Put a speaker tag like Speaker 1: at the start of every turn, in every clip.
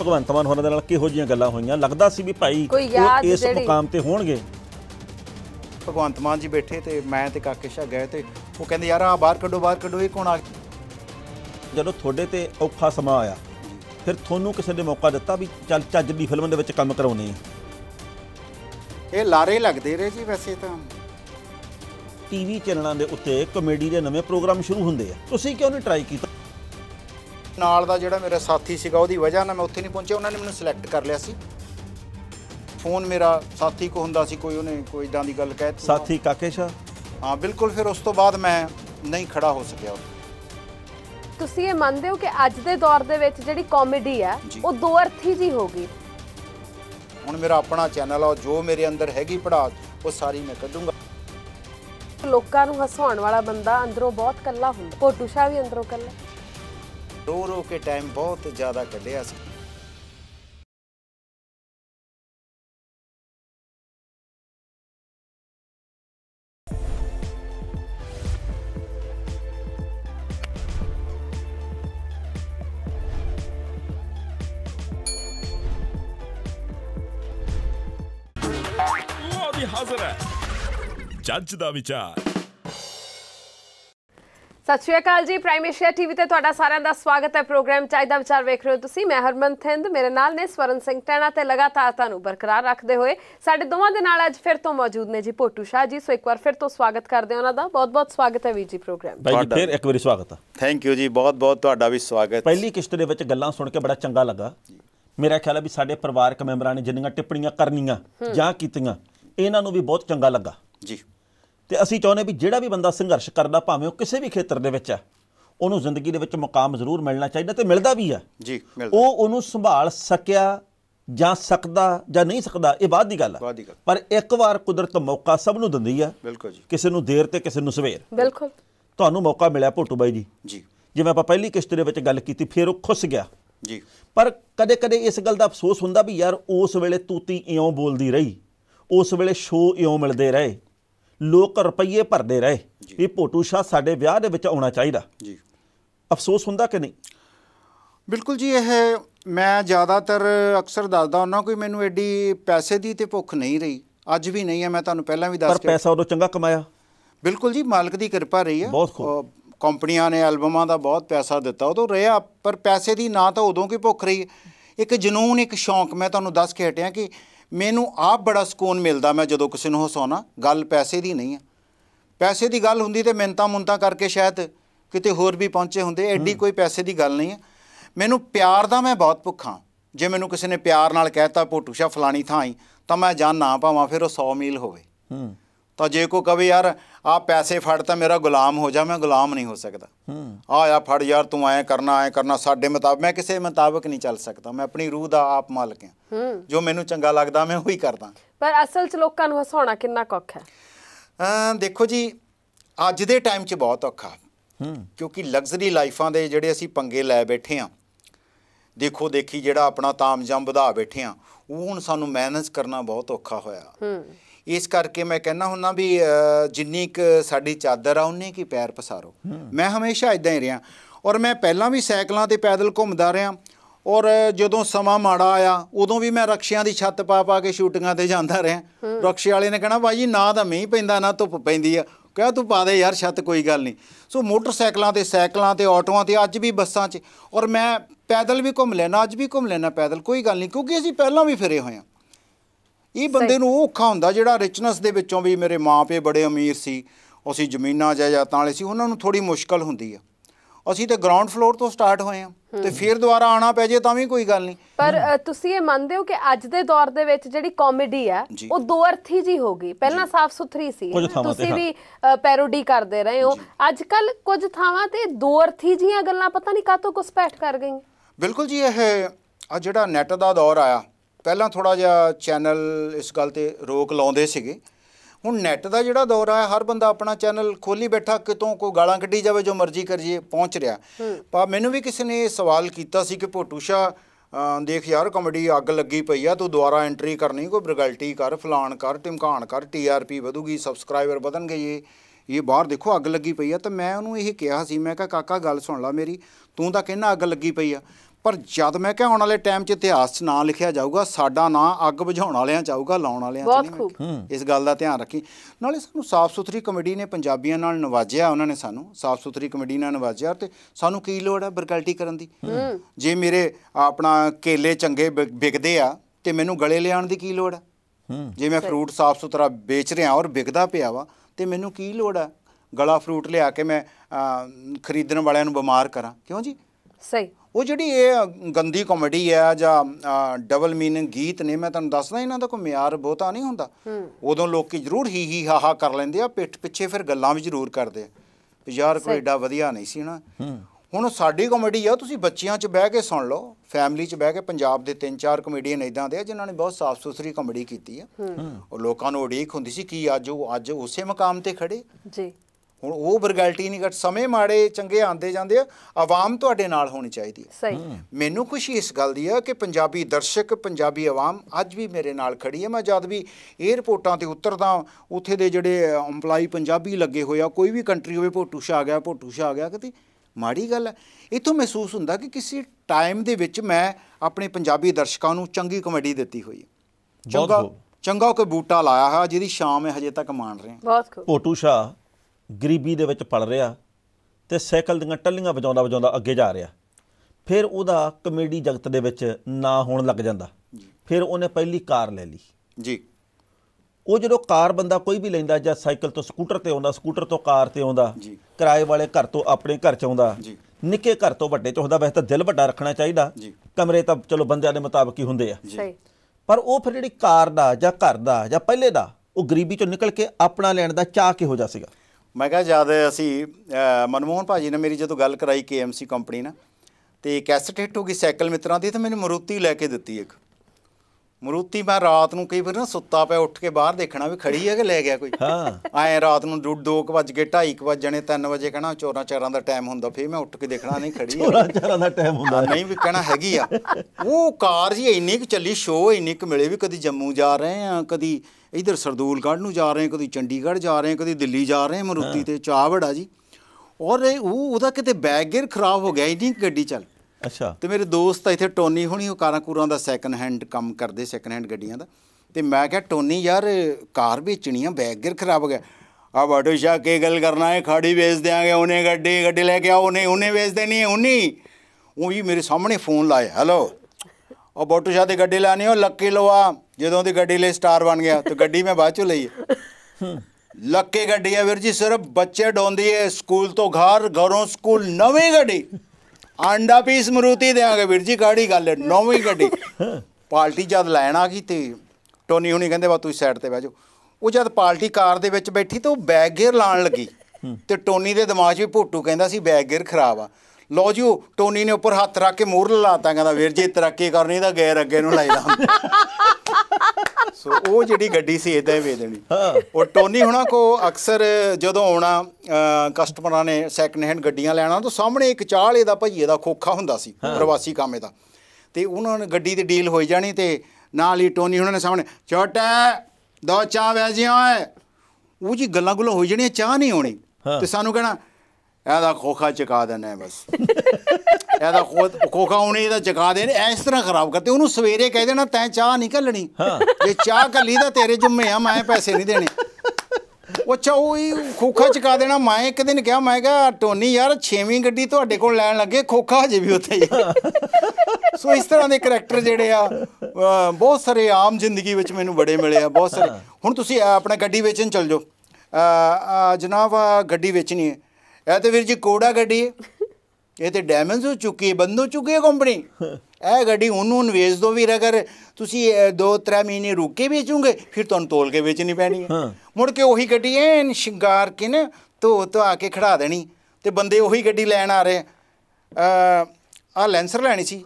Speaker 1: ਭਗਵੰਤ ਮਾਨ ਹੋਰਾਂ ਦੇ ਨਾਲ ਕਿਹੋ ਜੀਆਂ ਗੱਲਾਂ ਹੋਈਆਂ ਲੱਗਦਾ ਸੀ ਵੀ ਭਾਈ ਉਹ ਇਸ ਮੁਕਾਮ ਤੇ ਹੋਣਗੇ
Speaker 2: ਭਗਵੰਤ ਮਾਨ ਜੀ ਬੈਠੇ ਤੇ ਮੈਂ ਤੇ ਕਾਕੇ ਸ਼ਾ ਗਏ ਤੇ ਉਹ ਕਹਿੰਦੇ ਯਾਰ ਆ ਬਾਹਰ ਕੱਢੋ ਬਾਹਰ ਕੱਢੋ ਇਹ ਕੌਣ ਆ
Speaker 1: ਜਦੋਂ ਤੁਹਾਡੇ ਤੇ ਔਖਾ ਸਮਾਂ ਆਇਆ ਫਿਰ ਤੁਹਾਨੂੰ ਕਿਸੇ ਨੇ ਮੌਕਾ ਦਿੱਤਾ ਵੀ ਚੱਲ ਚੱਜ ਦੀ ਫਿਲਮ ਦੇ ਵਿੱਚ ਕੰਮ ਕਰਾਉਣੀ
Speaker 2: ਇਹ ਲਾਰੇ ਲੱਗਦੇ ਰਹੇ ਜੀ ਵੈਸੇ ਤਾਂ
Speaker 1: ਟੀਵੀ ਚੈਨਲਾਂ ਦੇ ਉੱਤੇ ਕਮੇਡੀ ਦੇ ਨਵੇਂ ਪ੍ਰੋਗਰਾਮ ਸ਼ੁਰੂ ਹੁੰਦੇ ਆ ਤੁਸੀਂ ਕਿਉਂ ਨਹੀਂ ਟਰਾਈ ਕੀਤਾ
Speaker 2: ਨਾਲ ਦਾ ਜਿਹੜਾ ਮੇਰਾ ਸਾਥੀ ਸੀਗਾ ਉਹਦੀ ਵਜ੍ਹਾ ਨਾਲ ਮੈਂ ਉੱਥੇ ਨਹੀਂ ਪਹੁੰਚਿਆ ਉਹਨਾਂ ਨੇ ਮੈਨੂੰ ਸਿਲੈਕਟ ਕਰ ਲਿਆ ਸੀ ਫੋਨ ਮੇਰਾ ਸਾਥੀ ਕੋ ਹੁੰਦਾ ਸੀ ਕੋਈ ਉਹਨੇ ਕੋਈ ਇਦਾਂ ਦੀ ਗੱਲ ਕਹਿਤੀ ਸਾਥੀ ਕਾਕੇਸ਼ਾ ਹਾਂ ਬਿਲਕੁਲ ਫਿਰ ਉਸ ਤੋਂ ਬਾਅਦ ਮੈਂ ਨਹੀਂ ਖੜਾ ਹੋ ਸਕਿਆ
Speaker 3: ਤੁਸੀਂ ਇਹ ਮੰਨਦੇ ਹੋ ਕਿ ਅੱਜ ਦੇ ਦੌਰ ਦੇ ਵਿੱਚ ਜਿਹੜੀ ਕਾਮੇਡੀ ਹੈ ਉਹ ਦੋ ਅਰਥੀ
Speaker 2: ਜੀ ਹੋ ਗਈ ਹੁਣ ਮੇਰਾ ਆਪਣਾ ਚੈਨਲ ਆ ਜੋ ਮੇਰੇ ਅੰਦਰ ਹੈਗੀ ਪੜਾਸ ਉਹ ਸਾਰੀ ਮੈਂ ਕੱਢੂੰਗਾ
Speaker 3: ਲੋਕਾਂ ਨੂੰ ਹਸਾਉਣ ਵਾਲਾ ਬੰਦਾ ਅੰਦਰੋਂ ਬਹੁਤ ਕੱਲਾ ਹੁੰਦਾ ਕੋਟੂਸ਼ਾ ਵੀ ਅੰਦਰੋਂ ਕੱਲਾ
Speaker 2: रो रो के टाइम बहुत ज़्यादा कटिया
Speaker 1: जज का विचार
Speaker 3: ਸਤਿ ਸ਼੍ਰੀ ਅਕਾਲ ਜੀ ਪ੍ਰਾਈਮ ਏਸ਼ੀਆ ਟੀਵੀ ਤੇ ਤੁਹਾਡਾ ਸਾਰਿਆਂ ਦਾ ਸਵਾਗਤ ਹੈ ਪ੍ਰੋਗਰਾਮ ਚਾਹੀਦਾ ਵਿਚਾਰ ਵੇਖ ਰਹੇ ਹੋ ਤੁਸੀਂ ਮੈਂ ਹਰਮਨ ਥਿੰਦ ਮੇਰੇ ਨਾਲ ਨੇ ਸਵਰਨ ਸਿੰਘ ਟੈਣਾ ਤੇ ਲਗਾਤਾਰ ਤੁਹਾਨੂੰ ਬਰਕਰਾਰ ਰੱਖਦੇ ਹੋਏ ਸਾਡੇ ਦੋਵਾਂ ਦੇ ਨਾਲ ਅੱਜ ਫਿਰ ਤੋਂ ਮੌਜੂਦ ਨੇ ਜੀ ਪੋਟੂ ਸ਼ਾਹ ਜੀ ਸੋ ਇੱਕ ਵਾਰ ਫਿਰ ਤੋਂ ਸਵਾਗਤ ਕਰਦੇ ਹਾਂ ਉਹਨਾਂ ਦਾ ਬਹੁਤ-ਬਹੁਤ ਸਵਾਗਤ ਹੈ ਵੀਜੀ ਜੀ ਪ੍ਰੋਗਰਾਮ ਭਾਈ ਜੀ ਫਿਰ
Speaker 1: ਇੱਕ ਵਾਰੀ ਸਵਾਗਤ ਹੈ ਥੈਂਕ ਯੂ ਜੀ ਬਹੁਤ-ਬਹੁਤ ਤੁਹਾਡਾ ਵੀ ਸਵਾਗਤ ਪਹਿਲੀ ਕਿਸ਼ਤ ਦੇ ਵਿੱਚ ਗੱਲਾਂ ਸੁਣ ਕੇ ਬੜਾ ਚੰਗਾ ਲੱਗਾ ਮੇਰਾ ਖਿਆਲ ਹੈ ਵੀ ਸਾਡੇ ਪਰਿਵਾਰਕ ਮੈਂਬਰਾਂ ਨੇ ਜਿੰਨੀਆਂ ਟਿੱਪਣੀਆਂ ਕਰਨੀਆਂ ਜਾਂ ਕੀਤੀਆਂ ਇਹਨਾਂ ਨੂੰ ਵੀ ਬਹੁਤ ਚੰਗਾ ਲੱਗਾ ਜੀ ਤੇ ਅਸੀਂ ਚਾਹੁੰਦੇ ਵੀ ਜਿਹੜਾ ਵੀ ਬੰਦਾ ਸੰਘਰਸ਼ ਕਰਦਾ ਭਾਵੇਂ ਉਹ ਕਿਸੇ ਵੀ ਖੇਤਰ ਦੇ ਵਿੱਚ ਹੈ ਉਹਨੂੰ ਜ਼ਿੰਦਗੀ ਦੇ ਵਿੱਚ ਮੁਕਾਮ ਜ਼ਰੂਰ ਮਿਲਣਾ ਚਾਹੀਦਾ ਤੇ ਮਿਲਦਾ ਵੀ ਆ ਜੀ ਉਹ ਉਹਨੂੰ ਸੰਭਾਲ ਸਕਿਆ ਜਾਂ ਸਕਦਾ ਜਾਂ ਨਹੀਂ ਸਕਦਾ ਇਹ ਬਾਅਦ ਦੀ ਗੱਲ ਆ ਪਰ ਇੱਕ ਵਾਰ ਕੁਦਰਤ ਮੌਕਾ ਸਭ ਨੂੰ ਦਿੰਦੀ ਆ ਬਿਲਕੁਲ ਜੀ ਕਿਸੇ ਨੂੰ ਦੇਰ ਤੇ ਕਿਸੇ ਨੂੰ ਸਵੇਰ ਬਿਲਕੁਲ ਤੁਹਾਨੂੰ ਮੌਕਾ ਮਿਲਿਆ ਭੋਟੂ ਬਾਈ ਜੀ ਜੀ ਜਿਵੇਂ ਆਪਾਂ ਪਹਿਲੀ ਕਿਸ਼ਤ ਦੇ ਵਿੱਚ ਗੱਲ ਕੀਤੀ ਫਿਰ ਉਹ ਖੁੱਸ ਗਿਆ ਜੀ ਪਰ ਕਦੇ-ਕਦੇ ਇਸ ਗੱਲ ਦਾ ਅਫਸੋਸ ਹੁੰਦਾ ਵੀ ਯਾਰ ਉਸ ਵੇਲੇ ਤੂਤੀ ਇਉਂ ਬੋਲਦੀ ਰਹੀ ਉਸ ਵੇਲੇ ਸ਼ੋਅ ਇਉਂ ਮਿਲਦੇ ਰਹੇ ਲੋਕ ਰੁਪਈਏ ਭਰਦੇ ਰਹੇ ਵੀ ਪੋਟੂ ਸ਼ਾਹ ਸਾਡੇ ਵਿਆਹ ਦੇ ਵਿੱਚ ਆਉਣਾ ਚਾਹੀਦਾ ਜੀ ਅਫਸੋਸ ਹੁੰਦਾ ਕਿ ਨਹੀਂ
Speaker 2: ਬਿਲਕੁਲ ਜੀ ਇਹ ਮੈਂ ਜ਼ਿਆਦਾਤਰ ਅਕਸਰ ਦੱਸਦਾ ਹਾਂ ਕੋਈ ਮੈਨੂੰ ਐਡੀ ਪੈਸੇ ਦੀ ਤੇ ਭੁੱਖ ਨਹੀਂ ਰਹੀ ਅੱਜ ਵੀ ਨਹੀਂ ਹੈ ਮੈਂ ਤੁਹਾਨੂੰ ਪਹਿਲਾਂ ਵੀ ਦੱਸ ਪਰ ਪੈਸਾ ਉਦੋਂ ਚੰਗਾ ਕਮਾਇਆ ਬਿਲਕੁਲ ਜੀ ਮਾਲਕ ਦੀ ਕਿਰਪਾ ਰਹੀ ਹੈ ਬਹੁਤ ਖੂਬ ਕੰਪਨੀਆਂ ਨੇ ਐਲਬਮਾਂ ਦਾ ਬਹੁਤ ਪੈਸਾ ਦਿੱਤਾ ਉਦੋਂ ਰਿਹਾ ਪਰ ਪੈਸੇ ਦੀ ਨਾ ਤਾਂ ਉਦੋਂ ਕੀ ਭੁੱਖ ਰਹੀ ਇੱਕ ਜਨੂਨ ਇੱਕ ਸ਼ੌਂਕ ਮੈਂ ਤੁਹਾਨੂੰ ਦੱਸ ਕੇ ਹਟਿਆ ਕਿ ਮੈਨੂੰ ਆਪ ਬੜਾ ਸਕੂਨ ਮਿਲਦਾ ਮੈਂ ਜਦੋਂ ਕਿਸੇ ਨੂੰ ਹਸਾਉਣਾ ਗੱਲ ਪੈਸੇ ਦੀ ਨਹੀਂ ਹੈ ਪੈਸੇ ਦੀ ਗੱਲ ਹੁੰਦੀ ਤੇ ਮਿੰਤਾ ਮੁੰਤਾ ਕਰਕੇ ਸ਼ਾਇਦ ਕਿਤੇ ਹੋਰ ਵੀ ਪਹੁੰਚੇ ਹੁੰਦੇ ਐਡੀ ਕੋਈ ਪੈਸੇ ਦੀ ਗੱਲ ਨਹੀਂ ਹੈ ਮੈਨੂੰ ਪਿਆਰ ਦਾ ਮੈਂ ਬਹੁਤ ਭੁੱਖਾ ਜੇ ਮੈਨੂੰ ਕਿਸੇ ਨੇ ਪਿਆਰ ਨਾਲ ਕਹਿਤਾ ਪੋਟੂਸ਼ਾ ਫਲਾਣੀ ਥਾਂ ਹੀ ਤਾਂ ਮੈਂ ਜਾਨ ਨਾ ਪਾਵਾਂ ਫਿਰ ਉਹ 100 ਮੀਲ ਹੋਵੇ ਹੂੰ ਤਾਂ ਜੇ ਕੋ ਕਵੇ ਯਾਰ ਆ ਪੈਸੇ ਫੜ ਤਾਂ ਮੇਰਾ ਗੁਲਾਮ ਹੋ ਜਾ ਮੈਂ ਗੁਲਾਮ ਨਹੀਂ ਹੋ ਸਕਦਾ ਆ ਆ ਫੜ ਯਾਰ ਤੂੰ ਐ ਕਰਨਾ ਐ ਕਰਨਾ ਸਾਡੇ ਮੁਤਾਬਕ ਮੈਂ ਕਿਸੇ ਮੁਤਾਬਕ ਨਹੀਂ ਚੱਲ ਸਕਦਾ ਮੈਂ ਆਪਣੀ ਰੂਹ ਦਾ ਆਪ ਮਾਲਕ ਹਾਂ ਜੋ ਮੈਨੂੰ ਚੰਗਾ ਲੱਗਦਾ ਮੈਂ ਉਹੀ ਕਰਦਾ
Speaker 3: ਪਰ ਅਸਲ 'ਚ ਲੋਕਾਂ ਨੂੰ ਹਸਾਉਣਾ
Speaker 2: ਕਿੰਨਾ ਔਖਾ ਹੈ ਦੇਖੋ ਜੀ ਅੱਜ ਦੇ ਟਾਈਮ 'ਚ ਬਹੁਤ ਔਖਾ ਕਿਉਂਕਿ ਲਗਜ਼ਰੀ ਲਾਈਫਾਂ ਦੇ ਜਿਹੜੇ ਅਸੀਂ ਪੰਗੇ ਲੈ ਬੈਠੇ ਆ ਦੇਖੋ ਦੇਖੀ ਜਿਹੜਾ ਆਪਣਾ ਤਾਮਜਮ ਵਧਾ ਬੈਠੇ ਆ ਉਹ ਹੁਣ ਸਾਨੂੰ ਮੈਨੇਜ ਕਰਨਾ ਬਹੁਤ ਔਖਾ ਹੋਇਆ ਹੂੰ ਇਸ ਕਰਕੇ ਮੈਂ ਕਹਿੰਦਾ ਹੁੰਨਾ ਵੀ ਜਿੰਨੀ ਕ ਸਾਡੀ ਚਾਦਰ ਆ ਉਹਨੇ ਕੀ ਪੈਰ ਪਸਾਰੋ ਮੈਂ ਹਮੇਸ਼ਾ ਇਦਾਂ ਹੀ ਰਿਹਾ ਔਰ ਮੈਂ ਪਹਿਲਾਂ ਵੀ ਸਾਈਕਲਾਂ ਤੇ ਪੈਦਲ ਘੁੰਮਦਾ ਰਿਹਾ ਔਰ ਜਦੋਂ ਸਮਾਂ ਮਾੜਾ ਆਇਆ ਉਦੋਂ ਵੀ ਮੈਂ ਰਕਸ਼ਿਆਂ ਦੀ ਛੱਤ ਪਾ ਪਾ ਕੇ ਸ਼ੂਟਿੰਗਾਂ ਤੇ ਜਾਂਦਾ ਰਿਹਾ ਰਕਸ਼ੇ ਵਾਲੇ ਨੇ ਕਿਹਾ ਬਾਜੀ ਨਾ ਤਾਂ ਮੀਂਹ ਪੈਂਦਾ ਨਾ ਧੁੱਪ ਪੈਂਦੀ ਆ ਕਿਹਾ ਤੂੰ ਪਾ ਦੇ ਯਾਰ ਛੱਤ ਕੋਈ ਗੱਲ ਨਹੀਂ ਸੋ ਮੋਟਰਸਾਈਕਲਾਂ ਤੇ ਸਾਈਕਲਾਂ ਤੇ ਆਟੋਆਂ ਤੇ ਅੱਜ ਵੀ ਬੱਸਾਂ 'ਚ ਔਰ ਮੈਂ ਪੈਦਲ ਵੀ ਘੁੰਮ ਲੈਣਾ ਅੱਜ ਵੀ ਘੁੰਮ ਲੈਣਾ ਪੈਦਲ ਕੋਈ ਗੱਲ ਨਹੀਂ ਕਿਉਂਕਿ ਅਸੀਂ ਪਹਿਲਾਂ ਵੀ ਫਿਰੇ ਹੋਏ ਆ ਇਹ ਬੰਦੇ ਨੂੰ ਉਹ ਔਖਾ ਹੁੰਦਾ ਜਿਹੜਾ ਰਿਚਨੈਸ ਦੇ ਵਿੱਚੋਂ ਵੀ ਮੇਰੇ ਮਾਪੇ ਬੜੇ ਅਮੀਰ ਸੀ ਅਸੀਂ ਜ਼ਮੀਨਾਂ ਜਾਇਦਾਦਾਂ ਵਾਲੇ ਸੀ ਉਹਨਾਂ ਨੂੰ ਥੋੜੀ ਮੁਸ਼ਕਲ ਹੁੰਦੀ ਆ ਅਸੀਂ ਤੇ ਗਰਾਊਂਡ ਫਲੋਰ ਤੋਂ ਸਟਾਰਟ ਹੋਏ ਆ ਤੇ ਫਿਰ ਦੁਬਾਰਾ ਆਣਾ ਪੈ ਜੇ ਤਾਂ ਵੀ ਕੋਈ ਗੱਲ ਨਹੀਂ
Speaker 3: ਪਰ ਤੁਸੀਂ ਇਹ ਮੰਨਦੇ ਹੋ ਕਿ ਅੱਜ ਦੇ ਦੌਰ ਦੇ ਵਿੱਚ ਜਿਹੜੀ ਕਾਮੇਡੀ ਆ ਉਹ ਦੋ ਅਰਥੀ ਜੀ ਹੋ ਗਈ ਪਹਿਲਾਂ ਸਾਫ਼ ਸੁਥਰੀ ਸੀ ਤੁਸੀਂ ਵੀ ਪੈਰੋਡੀ ਕਰਦੇ ਰਹੇ ਹੋ ਅੱਜ ਕੱਲ ਕੁਝ ਥਾਵਾਂ ਤੇ ਦੋ ਅਰਥੀ ਜੀਆਂ ਗੱਲਾਂ ਪਤਾ ਨਹੀਂ ਕਾਤੋਂ ਕੁਸਪੈਠ ਕਰ ਗਈਆਂ
Speaker 2: ਬਿਲਕੁਲ ਜੀ ਇਹ ਆ ਜਿਹੜਾ ਨੈਟ ਦਾ ਦੌਰ ਆਇਆ ਪਹਿਲਾਂ ਥੋੜਾ ਜਿਹਾ ਚੈਨਲ ਇਸ ਗੱਲ ਤੇ ਰੋਕ ਲਾਉਂਦੇ ਸੀਗੇ ਹੁਣ ਨੈਟ ਦਾ ਜਿਹੜਾ ਦੌਰ ਆ ਹਰ ਬੰਦਾ ਆਪਣਾ ਚੈਨਲ ਖੋਲੀ ਬੈਠਾ ਕਿਤੋਂ ਕੋ ਗਾਲਾਂ ਕੱਢੀ ਜਾਵੇ ਜੋ ਮਰਜ਼ੀ ਕਰੀਏ ਪਹੁੰਚ ਰਿਹਾ ਪਰ ਮੈਨੂੰ ਵੀ ਕਿਸੇ ਨੇ ਸਵਾਲ ਕੀਤਾ ਸੀ ਕਿ ਸ਼ਾ ਦੇਖ ਯਾਰ ਕਮੇਡੀ ਅੱਗ ਲੱਗੀ ਪਈ ਆ ਤੂੰ ਦੁਬਾਰਾ ਐਂਟਰੀ ਕਰਨੀ ਕੋਈ ਬ੍ਰਗਲਟੀ ਕਰ ਫਲਾਣ ਕਰ ਟਿਮਕਾਨ ਕਰ ਟੀਆਰਪੀ ਵਧੂਗੀ ਸਬਸਕ੍ਰਾਈਬਰ ਵਧਣਗੇ ਇਹ ਇਹ ਬਾਹਰ ਦੇਖੋ ਅੱਗ ਲੱਗੀ ਪਈ ਆ ਤਾਂ ਮੈਂ ਉਹਨੂੰ ਇਹ ਕਿਹਾ ਸੀ ਮੈਂ ਕਿਹਾ ਕਾਕਾ ਗੱਲ ਸੁਣ ਲੈ ਮੇਰੀ ਤੂੰ ਤਾਂ ਕਹਿਣਾ ਅੱਗ ਲੱਗੀ ਪਈ ਆ ਪਰ ਜਦ ਮੈਂ ਕਿਹਾ ਆਉਣ ਵਾਲੇ ਟਾਈਮ 'ਚ ਇਤਿਹਾਸ 'ਚ ਨਾਂ ਲਿਖਿਆ ਜਾਊਗਾ ਸਾਡਾ ਨਾਂ ਅੱਗ ਬੁਝਾਉਣ ਵਾਲਿਆਂ 'ਚ ਆਊਗਾ ਲਾਉਣ ਵਾਲਿਆਂ 'ਚ ਨਹੀਂ ਇਸ ਗੱਲ ਦਾ ਧਿਆਨ ਰੱਖੀ ਨਾਲੇ ਸਾਨੂੰ ਸਾਫ਼ ਸੁਥਰੀ ਕਮੇਟੀ ਨੇ ਪੰਜਾਬੀਆਂ ਨਾਲ ਨਵਾਜਿਆ ਉਹਨਾਂ ਨੇ ਸਾਨੂੰ ਸਾਫ਼ ਸੁਥਰੀ ਕਮੇਟੀ ਨਾਲ ਨਵਾਜਿਆ ਤੇ ਸਾਨੂੰ ਕੀ ਲੋੜ ਹੈ ਬਰਕਲਟੀ ਕਰਨ ਦੀ ਜੇ ਮੇਰੇ ਆਪਣਾ ਕੇਲੇ ਚੰਗੇ ਵਿਕਦੇ ਆ ਤੇ ਮੈਨੂੰ ਗਲੇ ਲਿਆਉਣ ਦੀ ਕੀ ਲੋੜ ਹੈ ਜੇ ਮੈਂ ਫਰੂਟ ਸਾਫ਼ ਸੁਥਰਾ ਵੇਚ ਰਿਹਾ ਔਰ ਵਿਕਦਾ ਪਿਆ ਵਾ ਤੇ ਮੈਨੂੰ ਕੀ ਲੋੜ ਹੈ ਗਲਾ ਫਰੂਟ ਲਿਆ ਕੇ ਮੈਂ ਖਰੀਦਣ ਵਾਲਿਆਂ ਨੂੰ ਬਿਮਾਰ ਕਰਾਂ ਕਿਉਂ ਜੀ ਸਹੀ ਉਹ ਜਿਹੜੀ ਇਹ ਗੰਦੀ ਕਾਮੇਡੀ ਹੈ ਜਾਂ ਡਬਲ ਮੀਨਿੰਗ ਗੀਤ ਨੇ ਮੈਂ ਤੁਹਾਨੂੰ ਦੱਸਦਾ ਇਹਨਾਂ ਦਾ ਕੋਈ ਮਿਆਰ ਬਹੁਤਾ ਨਹੀਂ ਹੁੰਦਾ ਉਦੋਂ ਲੋਕੀ ਜ਼ਰੂਰ ਹੀ ਹੀ ਹਾ ਹਾ ਕਰ ਲੈਂਦੇ ਆ ਪਿੱਠ ਪਿੱਛੇ ਫਿਰ ਗੱਲਾਂ ਵੀ ਜ਼ਰੂਰ ਕਰਦੇ ਆ ਯਾਰ ਕੋਈ ਏਡਾ ਵਧੀਆ ਨਹੀਂ ਸੀ ਨਾ ਹੁਣ ਸਾਡੀ ਕਾਮੇਡੀ ਆ ਤੁਸੀਂ ਬੱਚਿਆਂ 'ਚ ਬਹਿ ਕੇ ਸੁਣ ਲਓ ਫੈਮਿਲੀ 'ਚ ਬਹਿ ਕੇ ਪੰਜਾਬ ਦੇ ਤਿੰਨ ਚਾਰ ਕਾਮੇਡੀਅਨ ਇਦਾਂ ਦੇ ਆ ਜਿਨ੍ਹਾਂ ਨੇ ਬਹੁਤ ਸਾਫ਼ ਸੁਥਰੀ ਕਾਮੇਡੀ ਕੀਤੀ ਆ ਉਹ ਲੋਕਾਂ ਨੂੰ ਉਡੀਕ ਹੁੰਦੀ ਸੀ ਕਿ ਅੱਜ ਉਹ ਅੱਜ ਉਸੇ ਮਕਾਮ ਤੇ ਖੜੇ ਜੀ ਹੁਣ ਉਹ ਵਰਗੈਲਿਟੀ ਨਹੀਂ ਕਰ ਸਮੇਂ ਮਾੜੇ ਚੰਗੇ ਆਂਦੇ ਜਾਂਦੇ ਆ ਆਵਾਮ ਤੁਹਾਡੇ ਨਾਲ ਹੋਣੀ ਚਾਹੀਦੀ ਹੈ ਸਹੀ ਮੈਨੂੰ ਖੁਸ਼ੀ ਇਸ ਗੱਲ ਦੀ ਆ ਕਿ ਪੰਜਾਬੀ ਦਰਸ਼ਕ ਪੰਜਾਬੀ ਆਵਾਮ ਅੱਜ ਵੀ ਮੇਰੇ ਨਾਲ ਖੜੀ ਹੈ ਮੈਂ ਜਦ ਵੀ 에ਅਰਪੋਰਟਾਂ ਤੇ ਉਤਰਦਾ ਉੱਥੇ ਦੇ ਜਿਹੜੇ ਏਮਪਲਾਈ ਪੰਜਾਬੀ ਲੱਗੇ ਹੋਏ ਆ ਕੋਈ ਵੀ ਕੰਟਰੀ ਹੋਵੇ ਭੋਟੂ ਸ਼ਾ ਆ ਗਿਆ ਭੋਟੂ ਸ਼ਾ ਆ ਗਿਆ ਕਿਤੇ ਮਾੜੀ ਗੱਲ ਹੈ ਇਥੋਂ ਮਹਿਸੂਸ ਹੁੰਦਾ ਕਿ ਕਿਸੇ ਟਾਈਮ ਦੇ ਵਿੱਚ ਮੈਂ ਆਪਣੇ ਪੰਜਾਬੀ ਦਰਸ਼ਕਾਂ ਨੂੰ ਚੰਗੀ ਕਮੇਡੀ ਦਿੱਤੀ ਹੋਈ ਹੈ ਚੰਗਾ ਚੰਗਾ ਕੋਈ ਬੂਟਾ ਲਾਇਆ ਹੈ ਜਿਹਦੀ ਸ਼ਾਮ ਹੈ ਹਜੇ ਤੱਕ ਮਾਣ ਰਹੇ ਹਾਂ
Speaker 3: ਬਹੁਤ ਖੂਬ
Speaker 1: ਭੋਟੂ ਸ਼ਾ ਗਰੀਬੀ ਦੇ ਵਿੱਚ ਪਲ ਰਿਹਾ ਤੇ ਸਾਈਕਲ ਦੀਆਂ ਟੱਲੀਆਂ ਵਜਾਉਂਦਾ ਵਜਾਉਂਦਾ ਅੱਗੇ ਜਾ ਰਿਹਾ ਫਿਰ ਉਹਦਾ ਕਮੇਡੀ ਜਗਤ ਦੇ ਵਿੱਚ ਨਾ ਹੋਣ ਲੱਗ ਜਾਂਦਾ ਫਿਰ ਉਹਨੇ ਪਹਿਲੀ ਕਾਰ ਲੈ ਲਈ ਜੀ ਉਹ ਜਦੋਂ ਕਾਰ ਬੰਦਾ ਕੋਈ ਵੀ ਲੈਂਦਾ ਜਾਂ ਸਾਈਕਲ ਤੋਂ ਸਕੂਟਰ ਤੇ ਆਉਂਦਾ ਸਕੂਟਰ ਤੋਂ ਕਾਰ ਤੇ ਆਉਂਦਾ ਕਿਰਾਏ ਵਾਲੇ ਘਰ ਤੋਂ ਆਪਣੇ ਘਰ ਚ ਆਉਂਦਾ ਨਿੱਕੇ ਘਰ ਤੋਂ ਵੱਡੇ ਚ ਹੁੰਦਾ ਵੈਸੇ ਤਾਂ ਦਿਲ ਵੱਡਾ ਰੱਖਣਾ ਚਾਹੀਦਾ ਕਮਰੇ ਤਾਂ ਚਲੋ ਬੰਦਿਆਂ ਦੇ ਮੁਤਾਬਕ ਹੀ ਹੁੰਦੇ ਆ ਪਰ ਉਹ ਫਿਰ ਜਿਹੜੀ ਕਾਰ ਦਾ ਜਾਂ ਘਰ ਦਾ ਜਾਂ ਪਹਿਲੇ ਦਾ ਉਹ ਗਰੀਬੀ ਚੋਂ ਨਿਕਲ ਕੇ ਆਪਣਾ ਲੈਣ ਦਾ ਚਾਹ ਕਿਹੋ ਜਿਹਾ ਸੀਗਾ
Speaker 2: ਮੈਂ ਕਿਹਾ ਜਦ ਅਸੀਂ ਮਨਮੋਹਨ ਭਾਜੀ ਨੇ ਮੇਰੀ ਜਦੋਂ ਗੱਲ ਕਰਾਈ ਕੇਐਮਸੀ ਕੰਪਨੀ ਨਾਲ ਤੇ ਕੈਸਟ ਹਿੱਟ ਹੋ ਗਈ ਸਾਈਕਲ ਮਿੱਤਰਾਂ ਦੀ ਤੇ ਮੈਨੂੰ ਮਰੂਤੀ ਲੈ ਕੇ ਦਿੱਤੀ ਇੱਕ ਮਰੂਤੀ ਮੈਂ ਰਾਤ ਨੂੰ ਕਈ ਵਾਰ ਨਾ ਸੁੱਤਾ ਪਿਆ ਉੱਠ ਕੇ ਬਾਹਰ ਦੇਖਣਾ ਵੀ ਖੜੀ ਹੈ ਕਿ ਲੈ ਗਿਆ ਕੋਈ ਹਾਂ ਐ ਰਾਤ ਨੂੰ 2:00 ਵਜ ਕੇ 2:30 ਵਜ ਜਣੇ 3 ਵਜੇ ਕਹਣਾ ਚੋਰਾ ਚਾਰਾਂ ਦਾ ਟਾਈਮ ਹੁੰਦਾ ਫੇਰ ਮੈਂ ਉੱਠ ਕੇ ਦੇਖਣਾ ਨਹੀਂ ਖੜੀ ਚੋਰਾ
Speaker 1: ਚਾਰਾਂ ਦਾ ਟਾਈਮ ਹੁੰਦਾ ਨਹੀਂ ਵੀ ਕਹਣਾ ਹੈਗੀ ਆ
Speaker 2: ਉਹ ਕਾਰ ਜੀ ਇੰਨੀ ਕੁ ਚੱਲੀ ਸ਼ੋ ਇੰਨੀ ਕੁ ਮਿਲੇ ਵੀ ਕਦੀ ਜੰਮੂ ਜਾ ਰਹੇ ਆ ਕਦੀ ਇਧਰ ਸਰਦੂਲਗੜ੍ਹ ਨੂੰ ਜਾ ਰਹੇ ਆ ਕਦੀ ਚੰਡੀਗੜ੍ਹ ਜਾ ਰਹੇ ਆ ਕਦੀ ਦਿੱਲੀ ਜਾ ਰਹੇ ਆ ਮਰੂਤੀ ਤੇ ਚਾਵੜਾ ਜੀ ਔਰ ਉਹ ਉਹਦਾ ਕਿਤੇ ਬੈਗ ਗੇਅਰ ਖਰਾਬ ਹੋ ਗਿਆ ਇੰਨੀ ਗੱਡੀ ਚੱਲ ਅੱਛਾ ਤੇ ਮੇਰੇ ਦੋਸਤ ਆ ਇੱਥੇ ਟੋਨੀ ਹੁਣੀ ਉਹ ਕਾਰਾਂ ਕੂਰਾਂ ਦਾ ਸੈਕੰਡ ਹੈਂਡ ਕੰਮ ਕਰਦੇ ਸੈਕੰਡ ਹੈਂਡ ਗੱਡੀਆਂ ਦਾ ਤੇ ਮੈਂ ਕਿਹਾ ਟੋਨੀ ਯਾਰ ਕਾਰ ਵੇਚਣੀ ਆ ਬੈਗ ਗਿਰ ਖਰਾਬ ਹੋ ਗਿਆ ਆ ਬਾਟੋ ਸ਼ਾ ਕੀ ਗੱਲ ਕਰਨਾ ਹੈ ਖਾੜੀ ਵੇਚ ਦੇਾਂਗੇ ਉਹਨੇ ਗੱਡੀ ਗੱਡੀ ਲੈ ਕੇ ਆਉ ਉਹਨੇ ਉਹਨੇ ਵੇਚ ਦੇਣੀ ਹੈ ਉਹਨੀ ਉਹ ਵੀ ਮੇਰੇ ਸਾਹਮਣੇ ਫੋਨ ਲਾਇਆ ਹੈਲੋ ਉਹ ਬਾਟੋ ਸ਼ਾ ਦੀ ਗੱਡੀ ਲਾਣੀ ਉਹ ਲੱਕੀ ਲਵਾ ਜਦੋਂ ਦੀ ਗੱਡੀ ਲਈ ਸਟਾਰ ਬਣ ਗਿਆ ਤੇ ਗੱਡੀ ਮੈਂ ਬਾਅਦ ਚ ਲਈ ਲੱਕੀ ਗੱਡੀ ਆ ਵੀਰ ਜੀ ਸਿਰਫ ਬੱਚੇ ਡੋਂਦੀ ਹੈ ਸਕੂਲ ਤੋਂ ਘਰ ਘਰੋਂ ਸਕੂਲ ਨਵੀਂ ਗੱਡੀ ਆਂਡਾ ਪੀ ਸਮਰੂਤੀ ਦੇਾਂਗੇ ਵੀਰ ਜੀ ਕਾੜੀ ਗੱਲ ਨੌਵੀਂ ਗੱਡੀ ਪਾਰਟੀ ਜਦ ਲੈਣ ਆ ਗਈ ਤੇ ਟੋਨੀ ਹੁਣੀ ਕਹਿੰਦੇ ਵਾ ਤੁਸੀਂ ਸਾਈਡ ਤੇ ਬਹਿ ਜਾਓ ਉਹ ਜਦ ਪਾਰਟੀ ਕਾਰ ਦੇ ਵਿੱਚ ਬੈਠੀ ਤੇ ਉਹ ਬੈਗ ਗੇਅਰ ਲਾਣ ਲੱਗੀ ਤੇ ਟੋਨੀ ਦੇ ਦਿਮਾਗ 'ਚ ਵੀ ਭੋਟੂ ਕਹਿੰਦਾ ਸੀ ਬੈਗ ਗੇਅਰ ਖਰਾਬ ਆ ਲਓ ਜੀ ਟੋਨੀ ਨੇ ਉੱਪਰ ਹੱਥ ਰੱਖ ਕੇ ਮੂਹਰ ਲਾਤਾ ਕਹਿੰਦਾ ਵੀਰ ਜੀ ਤਰੱਕੀ ਕਰਨੀ ਤਾਂ ਗੈਰ ਅੱਗੇ ਨੂੰ ਲਾਈਦਾ ਸੋ ਉਹ ਜਿਹੜੀ ਗੱਡੀ ਸੀ ਇਦਾਂ ਹੀ ਵੇ ਦੇਣੀ ਉਹ ਟੋਨੀ ਹੁਣਾਂ ਕੋ ਅਕਸਰ ਜਦੋਂ ਆਉਣਾ ਕਸਟਮਰਾਂ ਨੇ ਸੈਕੰਡ ਹੈਂਡ ਗੱਡੀਆਂ ਲੈਣਾ ਤਾਂ ਸਾਹਮਣੇ ਇੱਕ ਚਾਹਲੇ ਦਾ ਭਈਏ ਦਾ ਖੋਖਾ ਹੁੰਦਾ ਸੀ ਪ੍ਰਵਾਸੀ ਕਾਮੇ ਦਾ ਤੇ ਉਹਨਾਂ ਨੇ ਗੱਡੀ ਦੀ ਡੀਲ ਹੋਈ ਜਾਣੀ ਤੇ ਨਾਲ ਹੀ ਟੋਨੀ ਹੁਣਾ ਨੇ ਸਾਹਮਣੇ ਛੋਟਾ ਦੋ ਚਾਹ ਵੈਜੀਆਂ ਓਏ ਉਹ ਜੀ ਗੱਲਾਂ ਗੁੱਲਾਂ ਹੋਈ ਜਾਣੀਆਂ ਚਾਹ ਨਹੀਂ ਹੋਣੀ ਤੇ ਸਾਨੂੰ ਕਹਿਣਾ ਇਹਦਾ ਖੋਖਾ ਚਕਾ ਦੇਣਾ ਬਸ ਇਹਦਾ ਖੋਖਾ ਉਹਨੇ ਦਾ ਚਕਾ ਦੇਣ ਇਸ ਤਰ੍ਹਾਂ ਖਰਾਬ ਕਰਤੇ ਉਹਨੂੰ ਸਵੇਰੇ ਕਹਿ ਦੇਣਾ ਤੈਂ ਚਾਹ ਨਹੀਂ ਕੱਲਣੀ ਜੇ ਚਾਹ ਘੱਲੀ ਤਾਂ ਤੇਰੇ ਜੁੰਮੇ ਆ ਮੈਂ ਪੈਸੇ ਨਹੀਂ ਦੇਣੇ ਅੱਛਾ ਉਹ ਹੀ ਖੋਖਾ ਚਕਾ ਦੇਣਾ ਮੈਂ ਇੱਕ ਦਿਨ ਕਿਹਾ ਮੈਂ ਕਿਹਾ ਟੋਨੀ ਯਾਰ 6ਵੀਂ ਗੱਡੀ ਤੁਹਾਡੇ ਕੋਲ ਲੈਣ ਲੱਗੇ ਖੋਖਾ ਹਜੇ ਵੀ ਉੱਥੇ ਹੀ ਸੋ ਇਸ ਤਰ੍ਹਾਂ ਦੇ ਕੈਰੈਕਟਰ ਜਿਹੜੇ ਆ ਬਹੁਤ ਸਾਰੇ ਆਮ ਜ਼ਿੰਦਗੀ ਵਿੱਚ ਮੈਨੂੰ ਬੜੇ ਮਿਲੇ ਆ ਬਹੁਤ ਸਾਰੇ ਹੁਣ ਤੁਸੀਂ ਆਪਣਾ ਗੱਡੀ ਵੇਚਣ ਚੱਲ ਜਾਓ ਜਨਾਬ ਗੱਡੀ ਵੇਚਣੀ ਹੈ ਇਹ ਤੇ ਵੀਰ ਜੀ ਕੋੜਾ ਗੱਡੀ ਹੈ ਇਹ ਤੇ ਡੈਮੇਜ ਹੋ ਚੁੱਕੀ ਹੈ ਬੰਦ ਹੋ ਚੁੱਕੀ ਹੈ ਕੰਪਨੀ ਇਹ ਗੱਡੀ ਹੁਣ ਹੁਣ ਵੇਚ ਦੋ ਵੀਰ ਅਗਰ ਤੁਸੀਂ 2-3 ਮਹੀਨੇ ਰੁਕ ਕੇ ਵੇਚੋਗੇ ਫਿਰ ਤੁਹਾਨੂੰ ਤੋਲ ਕੇ ਵੇਚਣੀ ਪੈਣੀ ਹੈ ਮੁੜ ਕੇ ਉਹੀ ਗੱਡੀ ਐਨ ਸ਼ਿੰਗਾਰ ਕੇ ਨਾ ਧੋ ਧੋ ਆ ਕੇ ਖੜਾ ਦੇਣੀ ਤੇ ਬੰਦੇ ਉਹੀ ਗੱਡੀ ਲੈਣ ਆ ਰਹੇ ਆ ਆ ਲੈਂਸਰ ਲੈਣੀ ਸੀ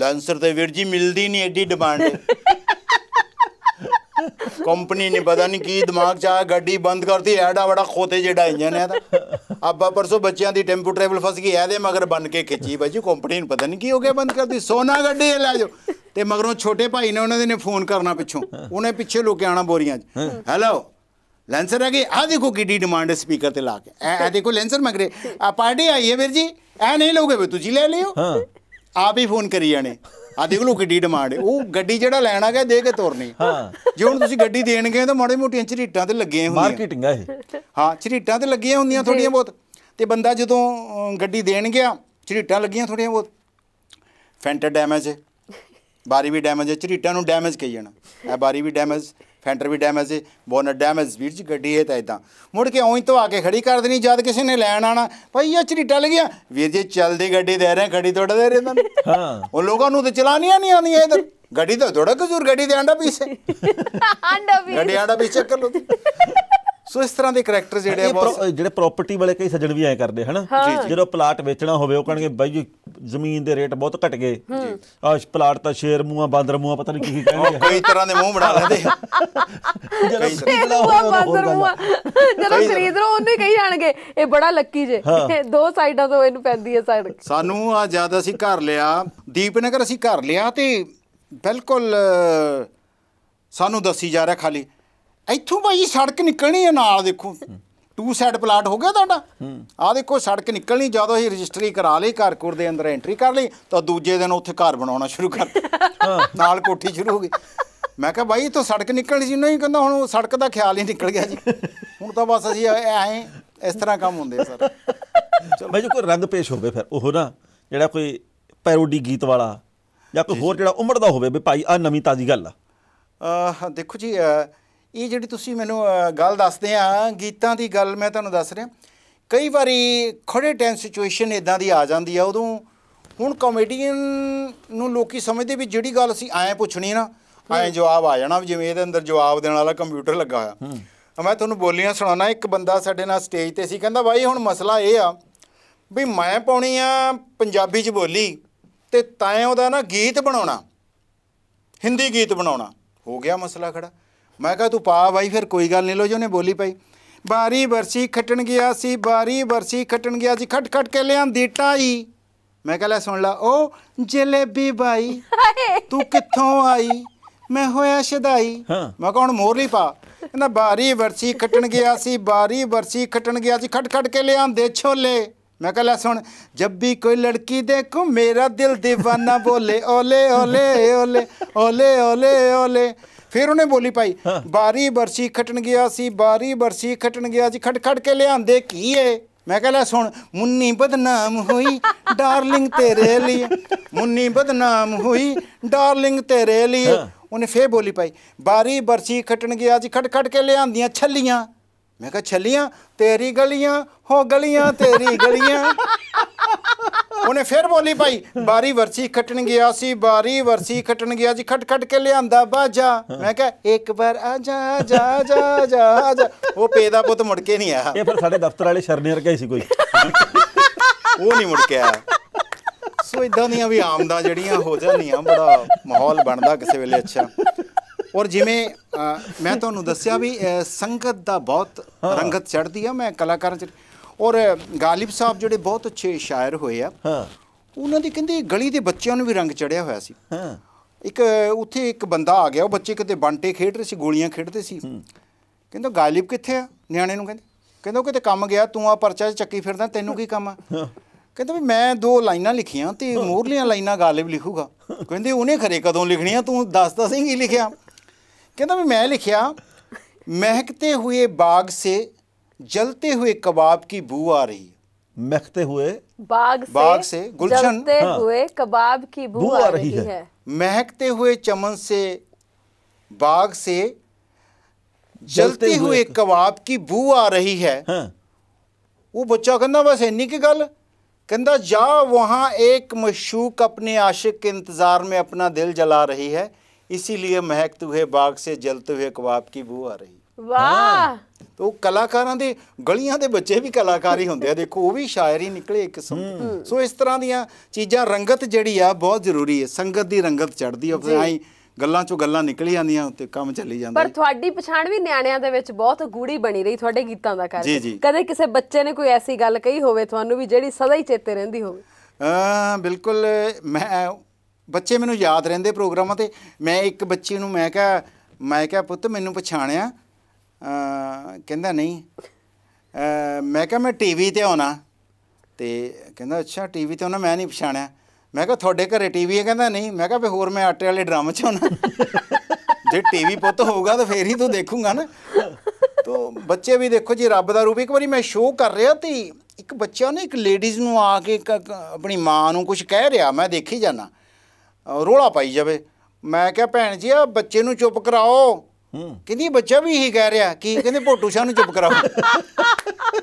Speaker 2: ਲੈਂਸਰ ਤੇ ਵੀਰ ਜੀ ਮਿਲਦੀ ਨਹੀਂ ਐਡੀ ਡਿਮਾਂਡ ਕੰਪਨੀ ਨੇ ਪਤਾ ਨਹੀਂ ਕੀ ਦਿਮਾਗ ਚ ਆ ਗੱਡੀ ਬੰਦ ਕਰਤੀ ਐਡਾ ਬੜਾ ਖੋਤੇ ਜਿਹੜਾ ਇੰਜਨ ਹੈ ਤਾਂ ਅੱਬਾ ਪਰਸੋ ਬੱਚਿਆਂ ਦੀ ਟੈਂਪੂ ਟ੍ਰੈਵਲ ਫਸ ਗਈ ਐਦੇ ਮਗਰ ਬਣ ਕੇ ਖਿੱਚੀ ਬਾਜੀ ਕੰਪਨੀ ਨੂੰ ਪਤਾ ਨਹੀਂ ਕੀ ਹੋ ਗਿਆ ਬੰਦ ਕਰਤੀ ਸੋਨਾ ਗੱਡੀ ਲੈ ਜਾਓ ਤੇ ਮਗਰੋਂ ਛੋਟੇ ਭਾਈ ਨੇ ਉਹਨਾਂ ਦੇ ਨੇ ਫੋਨ ਕਰਨਾ ਪਿੱਛੋਂ ਉਹਨੇ ਪਿੱਛੇ ਲੋਕੇ ਆਣਾ ਬੋਰੀਆਂ 'ਚ ਹੈਲੋ ਲੈਂਸਰ ਗਈ ਆ ਦੇਖੋ ਕਿੱਡੀ ਡਿਮਾਂਡ ਸਪੀਕਰ ਤੇ ਲਾ ਕੇ ਐ ਦੇਖੋ ਲੈਂਸਰ ਮੰਗ ਰਹੇ ਆ ਪਾਰਟੀ ਆਈ ਹੈ ਵੀਰ ਜੀ ਐ ਨਹੀਂ ਲਓਗੇ ਵੀ ਤੁਸੀਂ ਲੈ ਲਿਓ ਆਪ ਹੀ ਫੋਨ ਕਰੀ ਜਾਣੇ ਆ ਦੇਖ ਲੋ ਕਿੱਡੀ ਡਿਮਾਂਡ ਹੈ ਉਹ ਗੱਡੀ ਜਿਹੜਾ ਲੈਣਾ ਗਿਆ ਦੇ ਕੇ ਤੋਰਨੀ ਹਾਂ ਜੇ ਹੁਣ ਤੁਸੀਂ ਗੱਡੀ ਦੇਣ ਗਏ ਤਾਂ ਮਾੜੇ ਮੋਟੀਆਂ ਝਰੀਟਾਂ ਤੇ ਲੱਗੀਆਂ ਹੁੰਦੀਆਂ ਮਾਰਕੀਟਿੰਗ ਹੈ ਇਹ ਹਾਂ ਝਰੀਟਾਂ ਤੇ ਲੱਗੀਆਂ ਹੁੰਦੀਆਂ ਥੋੜੀਆਂ ਬਹੁਤ ਤੇ ਬੰਦਾ ਜਦੋਂ ਗੱਡੀ ਦੇਣ ਗਿਆ ਝਰੀਟਾਂ ਲੱਗੀਆਂ ਥੋੜੀਆਂ ਬਹੁਤ ਫੈਂਟਰ ਡੈਮੇਜ ਹੈ ਬਾਰੀ ਵੀ ਡੈਮੇਜ ਹੈ ਝਰੀਟਾਂ ਨੂੰ ਡੈਮੇਜ ਕਹੀ ਜਾਣਾ ਇਹ ਬਾਰੀ ਵੀ ਡੈਮੇਜ ਫੈਂਟਰ ਵੀ ਡੈਮੇਜ ਹੈ ਬੋਨਟ ਡੈਮੇਜ ਵੀਰ ਜੀ ਗੱਡੀ ਹੈ ਤਾਂ ਇਦਾਂ ਮੁੜ ਕੇ ਉਹੀ ਤੋਂ ਆ ਕੇ ਖੜੀ ਕਰ ਦੇਣੀ ਜਦ ਕਿਸੇ ਨੇ ਲੈਣ ਆਣਾ ਭਾਈ ਇਹ ਚੜੀ ਟਲ ਗਿਆ ਵੀਰ ਜੀ ਚਲਦੀ ਗੱਡੀ ਦੇ ਰਹੇ ਖੜੀ ਤੋੜ ਦੇ ਰਹੇ ਨੂੰ ਹਾਂ ਉਹ ਲੋਕਾਂ ਨੂੰ ਤੇ ਚਲਾਣੀਆਂ ਨਹੀਂ ਆਉਂਦੀਆਂ ਇਧਰ ਗੱਡੀ ਤਾਂ ਥੋੜਾ ਕਜ਼ੂਰ ਗੱਡੀ ਦੇ ਆਂਡਾ ਪੀਸੇ ਆਂਡਾ ਪੀਸ ਗੱਡੀ ਆਂਡਾ ਪੀਸੇ ਕਰ ਲੋ
Speaker 1: ਸੋ ਇਸ ਤਰ੍ਹਾਂ ਦੇ ਕੈਰੈਕਟਰ ਜਿਹੜੇ ਆ ਬਹੁਤ ਜਿਹੜੇ ਪ੍ਰਾਪਰਟੀ ਵਾਲੇ ਕਈ ਸੱਜਣ ਵੀ ਐ ਕਰਦੇ ਹਨ ਜਦੋਂ ਪਲਾਟ ਵੇਚਣਾ ਹੋਵੇ ਉਹ ਕਹਣਗੇ ਬਾਈ ਜੀ ਜ਼ਮੀਨ ਦੇ ਰੇਟ ਬਹੁਤ ਘਟ ਗਏ ਆ ਪਲਾਟ ਤਾਂ ਸ਼ੇਰ ਮੂੰਹਾਂ ਬਾਂਦਰ ਮੂੰਹਾਂ ਪਤਾ ਨਹੀਂ ਕੀ ਕਹਿੰਦੇ ਕਈ ਤਰ੍ਹਾਂ ਦੇ ਮੂੰਹ ਬਣਾ ਲੈਂਦੇ ਜਦੋਂ ਖਰੀਦਣਾ
Speaker 3: ਹੋਵੇ ਬਾਂਦਰ ਮੂੰਹਾਂ ਜਦੋਂ ਖਰੀਦ ਲਓ ਕਹੀ ਜਾਣਗੇ ਇਹ ਬੜਾ ਲੱਕੀ ਜੇ ਦੋ ਸਾਈਡਾਂ ਤੋਂ ਇਹਨੂੰ ਪੈਂਦੀ ਹੈ ਸੜਕ
Speaker 2: ਸਾਨੂੰ ਆ ਜਿਆਦਾ ਅਸੀਂ ਘਰ ਲਿਆ ਦੀਪਨਗਰ ਅਸੀਂ ਘਰ ਲਿਆ ਤੇ ਬਿਲਕੁਲ ਸਾਨੂੰ ਦੱਸੀ ਜਾ ਰਿਹਾ ਖਾਲੀ ਇੱਥੋਂ ਭਾਈ ਸੜਕ ਨਿਕਲਣੀ ਹੈ ਨਾਲ ਦੇਖੋ ਟੂ ਸਾਈਡ ਪਲਾਟ ਹੋ ਗਿਆ ਤੁਹਾਡਾ ਆ ਦੇਖੋ ਸੜਕ ਨਿਕਲਣੀ ਜਦੋਂ ਹੀ ਰਜਿਸਟਰੀ ਕਰਾ ਲਈ ਕੋਰ ਦੇ ਅੰਦਰ ਐਂਟਰੀ ਕਰ ਲਈ ਤਾਂ ਦੂਜੇ ਦਿਨ ਉੱਥੇ ਘਰ ਬਣਾਉਣਾ ਸ਼ੁਰੂ ਕਰ ਨਾਲ ਕੋਠੀ ਸ਼ੁਰੂ ਹੋ ਗਈ ਮੈਂ ਕਿਹਾ ਭਾਈ ਤਾਂ ਸੜਕ ਨਿਕਲਣੀ ਸੀ ਨਹੀਂ ਕਹਿੰਦਾ ਹੁਣ ਸੜਕ ਦਾ ਖਿਆਲ ਹੀ ਨਿਕਲ ਗਿਆ ਜੀ ਹੁਣ ਤਾਂ ਬਸ ਅਸੀਂ ਐਂ ਇਸ ਤਰ੍ਹਾਂ ਕੰਮ ਹੁੰਦੇ ਸਰ
Speaker 1: ਮੈਂ ਜੇ ਕੋਈ ਰੰਗ ਪੇਸ਼ ਹੋਵੇ ਫਿਰ ਉਹ ਨਾ ਜਿਹੜਾ ਕੋਈ ਪੈਰੋਡੀ ਗੀਤ ਵਾਲਾ ਜਾਂ ਕੋਈ ਹੋਰ ਜਿਹੜਾ ਉਮਰ ਦਾ ਹੋਵੇ ਵੀ ਭਾਈ ਆ ਨਵੀਂ ਤਾਜ਼ੀ ਗੱਲ
Speaker 2: ਆ ਦੇਖੋ ਜੀ ਇਹ ਜਿਹੜੀ ਤੁਸੀਂ ਮੈਨੂੰ ਗੱਲ ਦੱਸਦੇ ਆ ਗੀਤਾਂ ਦੀ ਗੱਲ ਮੈਂ ਤੁਹਾਨੂੰ ਦੱਸ ਰਿਹਾ ਕਈ ਵਾਰੀ ਖੜੇ ਟਾਈਮ ਸਿਚੁਏਸ਼ਨ ਇਦਾਂ ਦੀ ਆ ਜਾਂਦੀ ਆ ਉਦੋਂ ਹੁਣ ਕਾਮੇਡੀਅਨ ਨੂੰ ਲੋਕੀ ਸਮਝਦੇ ਵੀ ਜਿਹੜੀ ਗੱਲ ਅਸੀਂ ਐਂ ਪੁੱਛਣੀ ਨਾ ਐਂ ਜਵਾਬ ਆ ਜਾਣਾ ਜਿਵੇਂ ਇਹਦੇ ਅੰਦਰ ਜਵਾਬ ਦੇਣ ਵਾਲਾ ਕੰਪਿਊਟਰ ਲੱਗਾ ਹੋਇਆ ਮੈਂ ਤੁਹਾਨੂੰ ਬੋਲੀਆਂ ਸੁਣਾਉਣਾ ਇੱਕ ਬੰਦਾ ਸਾਡੇ ਨਾਲ ਸਟੇਜ ਤੇ ਸੀ ਕਹਿੰਦਾ ਬਾਈ ਹੁਣ ਮਸਲਾ ਇਹ ਆ ਵੀ ਮੈਂ ਪਾਉਣੀ ਆ ਪੰਜਾਬੀ ਚ ਬੋਲੀ ਤੇ ਤੈਂ ਉਹਦਾ ਨਾ ਗੀਤ ਬਣਾਉਣਾ ਹਿੰਦੀ ਗੀਤ ਬਣਾਉਣਾ ਹੋ ਗਿਆ ਮਸਲਾ ਖੜਾ ਮੈਂ ਕਿਹਾ ਤੂੰ ਪਾ ਬਾਈ ਫਿਰ ਕੋਈ ਗੱਲ ਨਹੀਂ ਲੋ ਜੀ ਉਹਨੇ ਬੋਲੀ ਪਈ ਬਾਰੀ ਬਰਸੀ ਖੱਟਣ ਗਿਆ ਸੀ ਬਾਰੀ ਬਰਸੀ ਖੱਟਣ ਗਿਆ ਸੀ ਖਟ ਖਟ ਕੇ ਲਿਆਂਦੀ ਟਾਈ ਮੈਂ ਕਹ ਲੈ ਸੁਣ ਲਾ ਉਹ ਜਲੇਬੀ ਬਾਈ ਤੂੰ ਕਿੱਥੋਂ ਆਈ ਮੈਂ ਹੋਇਆ ਸ਼ਦਾਈ ਮੈਂ ਕਹ ਹੁਣ ਮੋਰਲੀ ਪਾ ਕਹਿੰਦਾ ਬਾਰੀ ਬਰਸੀ ਖੱਟਣ ਗਿਆ ਸੀ ਬਾਰੀ ਬਰਸੀ ਖੱਟਣ ਗਿਆ ਸੀ ਖਟ ਖਟ ਕੇ ਲਿਆਂਦੇ ਛੋਲੇ ਮੈਂ ਕਹ ਲੈ ਸੁਣ ਜਬ ਵੀ ਕੋਈ ਲੜਕੀ ਦੇਖੂ ਮੇਰਾ ਦਿਲ دیਵਾਨਾ ਬੋਲੇ ਓਲੇ ਓਲੇ ਓਲੇ ਓਲੇ ਓਲੇ ਓਲੇ ਫਿਰ ਉਹਨੇ ਬੋਲੀ ਪਾਈ ਬਾਰੀ ਬਰਸੀ ਖਟਣ ਗਿਆ ਸੀ ਬਾਰੀ ਬਰਸੀ ਖਟਣ ਗਿਆ ਜੀ ਖੜ ਕੇ ਲਿਆਂਦੇ ਕੀ ਏ ਮੈਂ ਕਹਿੰਦਾ ਸੁਣ ਮੁੰਨੀ ਬਦਨਾਮ ਹੋਈ ਡਾਰਲਿੰਗ ਤੇਰੇ ਲਈ ਮੁੰਨੀ ਬਦਨਾਮ ਹੋਈ ਡਾਰਲਿੰਗ ਤੇਰੇ ਲਈ ਉਹਨੇ ਫੇਰ ਬੋਲੀ ਪਾਈ ਬਾਰੀ ਬਰਸੀ ਖਟਣ ਗਿਆ ਜੀ ਖੜ ਕੇ ਲਿਆਂਦੀਆਂ ਛੱਲੀਆਂ ਮੈਂ ਕਿਹਾ ਛੱਲੀਆਂ ਤੇਰੀ ਗਲੀਆਂ ਹੋ ਗਲੀਆਂ ਤੇਰੀ ਗਲੀਆਂ ਉਹਨੇ ਫੇਰ ਬੋਲੀ ਭਾਈ ਬਾਰੀ ਵਰਸੀ ਖੱਟਣ ਗਿਆ ਸੀ ਬਾਰੀ ਵਰਸੀ ਖੱਟਣ ਗਿਆ ਜੀ ਖਟ ਖਟ ਕੇ ਲਿਆਂਦਾ ਬਾਜਾ ਮੈਂ ਕਿਹਾ ਇੱਕ ਵਾਰ ਆ ਜਾ ਜਾ ਜਾ ਜਾ ਜਾ ਉਹ
Speaker 1: ਪੇਦਾ ਪੁੱਤ ਮੁੜ ਕੇ ਨਹੀਂ ਆਇਆ ਇਹ ਫਿਰ ਸਾਡੇ ਦਫ਼ਤਰ ਵਾਲੇ ਸ਼ਰਨੇ ਵਰਗਾ ਹੀ ਸੀ ਕੋਈ
Speaker 2: ਉਹ ਨਹੀਂ ਮੁੜ ਕੇ ਆਇਆ ਸੋ ਇਦਾਂ ਦੀਆਂ ਵੀ ਆਮਦਾਂ ਜਿਹੜੀਆਂ ਹੋ ਜਾਂਦੀਆਂ ਬੜਾ ਮਾਹੌਲ ਬਣਦਾ ਕਿਸੇ ਵੇਲੇ ਅੱਛਾ ਔਰ ਜਿਵੇਂ ਮੈਂ ਤੁਹਾਨੂੰ ਦੱਸਿਆ ਵੀ ਸੰਗਤ ਦਾ ਬਹੁਤ ਰੰਗਤ ਚੜਦੀ ਆ ਮੈਂ ਕਲਾਕਾਰਾਂ ਚ ਔਰ ਗਾਲਿਬ ਸਾਹਿਬ ਜਿਹੜੇ ਬਹੁਤ ਅੱਛੇ ਸ਼ਾਇਰ ਹੋਏ ਆ ਹਾਂ ਉਹਨਾਂ ਦੀ ਕਹਿੰਦੇ ਗਲੀ ਦੇ ਬੱਚਿਆਂ ਨੂੰ ਵੀ ਰੰਗ ਚੜਿਆ ਹੋਇਆ ਸੀ ਹਾਂ ਇੱਕ ਉੱਥੇ ਇੱਕ ਬੰਦਾ ਆ ਗਿਆ ਉਹ ਬੱਚੇ ਕਿਤੇ ਬੰਟੇ ਖੇਡ ਰਹੇ ਸੀ ਗੋਲੀਆਂ ਖੇਡਦੇ ਸੀ ਕਹਿੰਦਾ ਗਾਲਿਬ ਕਿੱਥੇ ਆ ਨਿਆਣੇ ਨੂੰ ਕਹਿੰਦੇ ਕਹਿੰਦਾ ਕਿਤੇ ਕੰਮ ਗਿਆ ਤੂੰ ਆ ਪਰਚਾ ਚ ਚੱਕੀ ਫਿਰਦਾ ਤੈਨੂੰ ਕੀ ਕੰਮ ਆ ਕਹਿੰਦਾ ਵੀ ਮੈਂ ਦੋ ਲਾਈਨਾਂ ਲਿਖੀਆਂ ਤੇ ਮੋਰਲੀਆਂ ਲਾਈਨਾਂ ਗਾਲਿਬ ਲਿਖੂਗਾ ਕਹਿੰਦੇ ਉਹਨੇ ਖਰੇ ਕਦੋਂ ਲਿਖਣੀਆਂ ਤੂੰ ਦੱਸਦਾ ਸੀ ਕੀ ਲਿਖਿਆ ਕਹਿੰਦਾ भी मैं ਲਿਖਿਆ महकते हुए ਬਾਗ से जलते हुए कबाब की बू आ रही महकते हुए
Speaker 3: बाग से, बाग से गुलशन जलते हाँ, हुए कबाब की बू, आ, रही, है।, है
Speaker 2: महकते हुए चमन से बाग से जलते, हुए कबाब की बू आ रही है हाँ। वो बच्चा कहना बस इन्नी की गल कहता जा वहां एक मशूक अपने आशिक के इंतज़ार में अपना दिल जला रही है इसीलिए महकते हुए ਬਾਗ ਸੇ ਜਲਤੇ ਹੋਏ ਕਬਾਬ ਕੀ ਬੂ ਆ ਰਹੀ ਵਾਹ तो ਕਲਾਕਾਰਾਂ दे ਗਲੀਆਂ ਦੇ ਬੱਚੇ ਵੀ ਕਲਾਕਾਰ ਹੀ ਹੁੰਦੇ ਆ ਦੇਖੋ ਉਹ ਵੀ ਸ਼ਾਇਰ ਹੀ ਨਿਕਲੇ ਇੱਕ ਕਿਸਮ ਸੋ ਇਸ ਤਰ੍ਹਾਂ ਦੀਆਂ ਚੀਜ਼ਾਂ ਰੰਗਤ ਜਿਹੜੀ ਆ ਬਹੁਤ ਜ਼ਰੂਰੀ ਹੈ ਸੰਗਤ ਦੀ ਰੰਗਤ ਚੜਦੀ ਆ ਫਿਰ ਆਈ ਗੱਲਾਂ ਚੋਂ ਗੱਲਾਂ ਨਿਕਲ ਜਾਂਦੀਆਂ ਤੇ ਕੰਮ ਚੱਲੀ ਜਾਂਦਾ ਪਰ
Speaker 3: ਤੁਹਾਡੀ ਪਛਾਣ ਵੀ ਨਿਆਣਿਆਂ ਦੇ ਵਿੱਚ ਬਹੁਤ ਗੂੜੀ ਬਣੀ ਰਹੀ ਤੁਹਾਡੇ ਗੀਤਾਂ ਦਾ ਕਰਕੇ ਕਦੇ ਕਿਸੇ ਬੱਚੇ ਨੇ ਕੋਈ ਐਸੀ ਗੱਲ ਕਹੀ ਹੋਵੇ ਤੁਹਾਨੂੰ ਵੀ ਜਿਹੜੀ ਸਦਾ ਹੀ ਚੇਤੇ ਰਹਿੰਦੀ ਹੋਵੇ
Speaker 2: ਬਿਲਕੁਲ ਮੈਂ ਬੱਚੇ ਮੈਨੂੰ ਯਾਦ ਰਹਿੰਦੇ ਪ੍ਰੋਗਰਾਮਾਂ ਤੇ ਮੈਂ ਇੱਕ ਬੱਚੀ ਨੂੰ ਮੈਂ ਕਿਹਾ ਮੈਂ ਕਿਹਾ ਪੁੱਤ ਮੈਨੂੰ ਪਛਾਣਿਆ ਕਹਿੰਦਾ ਨਹੀਂ ਮੈਂ ਕਿਹਾ ਮੈਂ ਟੀਵੀ ਤੇ ਆਉਣਾ ਤੇ ਕਹਿੰਦਾ ਅੱਛਾ ਟੀਵੀ ਤੇ ਆਉਣਾ ਮੈਂ ਨਹੀਂ ਪਛਾਣਿਆ ਮੈਂ ਕਿਹਾ ਤੁਹਾਡੇ ਘਰੇ ਟੀਵੀ ਹੈ ਕਹਿੰਦਾ ਨਹੀਂ ਮੈਂ ਕਿਹਾ ਵੀ ਹੋਰ ਮੈਂ ਆਟੇ ਵਾਲੇ ਡਰਮ 'ਚ ਆਉਣਾ ਜੇ ਟੀਵੀ ਪੁੱਤ ਹੋਊਗਾ ਤਾਂ ਫੇਰ ਹੀ ਤੂੰ ਦੇਖੂਗਾ ਨਾ ਤੋ ਬੱਚੇ ਵੀ ਦੇਖੋ ਜੀ ਰੱਬ ਦਾ ਰੂਪ ਇੱਕ ਵਾਰੀ ਮੈਂ ਸ਼ੋਅ ਕਰ ਰਿਹਾ ਤੇ ਇੱਕ ਬੱਚਾ ਨੇ ਇੱਕ ਲੇਡੀਜ਼ ਨੂੰ ਆ ਕੇ ਆਪਣੀ ਮਾਂ ਨੂੰ ਕੁਝ ਕਹਿ ਰਿਹਾ ਮੈਂ ਦੇਖੀ ਜਾਣਾ ਰੋਲਾ ਪਾਈ ਜਾਵੇ ਮੈਂ ਕਿਹਾ ਭੈਣ ਜੀ ਆ ਬੱਚੇ ਨੂੰ ਚੁੱਪ ਕਰਾਓ ਕਹਿੰਦੀ ਬੱਚਾ ਵੀ ਇਹੀ ਕਹਿ ਰਿਹਾ ਕੀ ਕਹਿੰਦੇ ਭੋਟੂ ਸ਼ਾਹ ਨੂੰ ਚੁੱਪ ਕਰਾਓ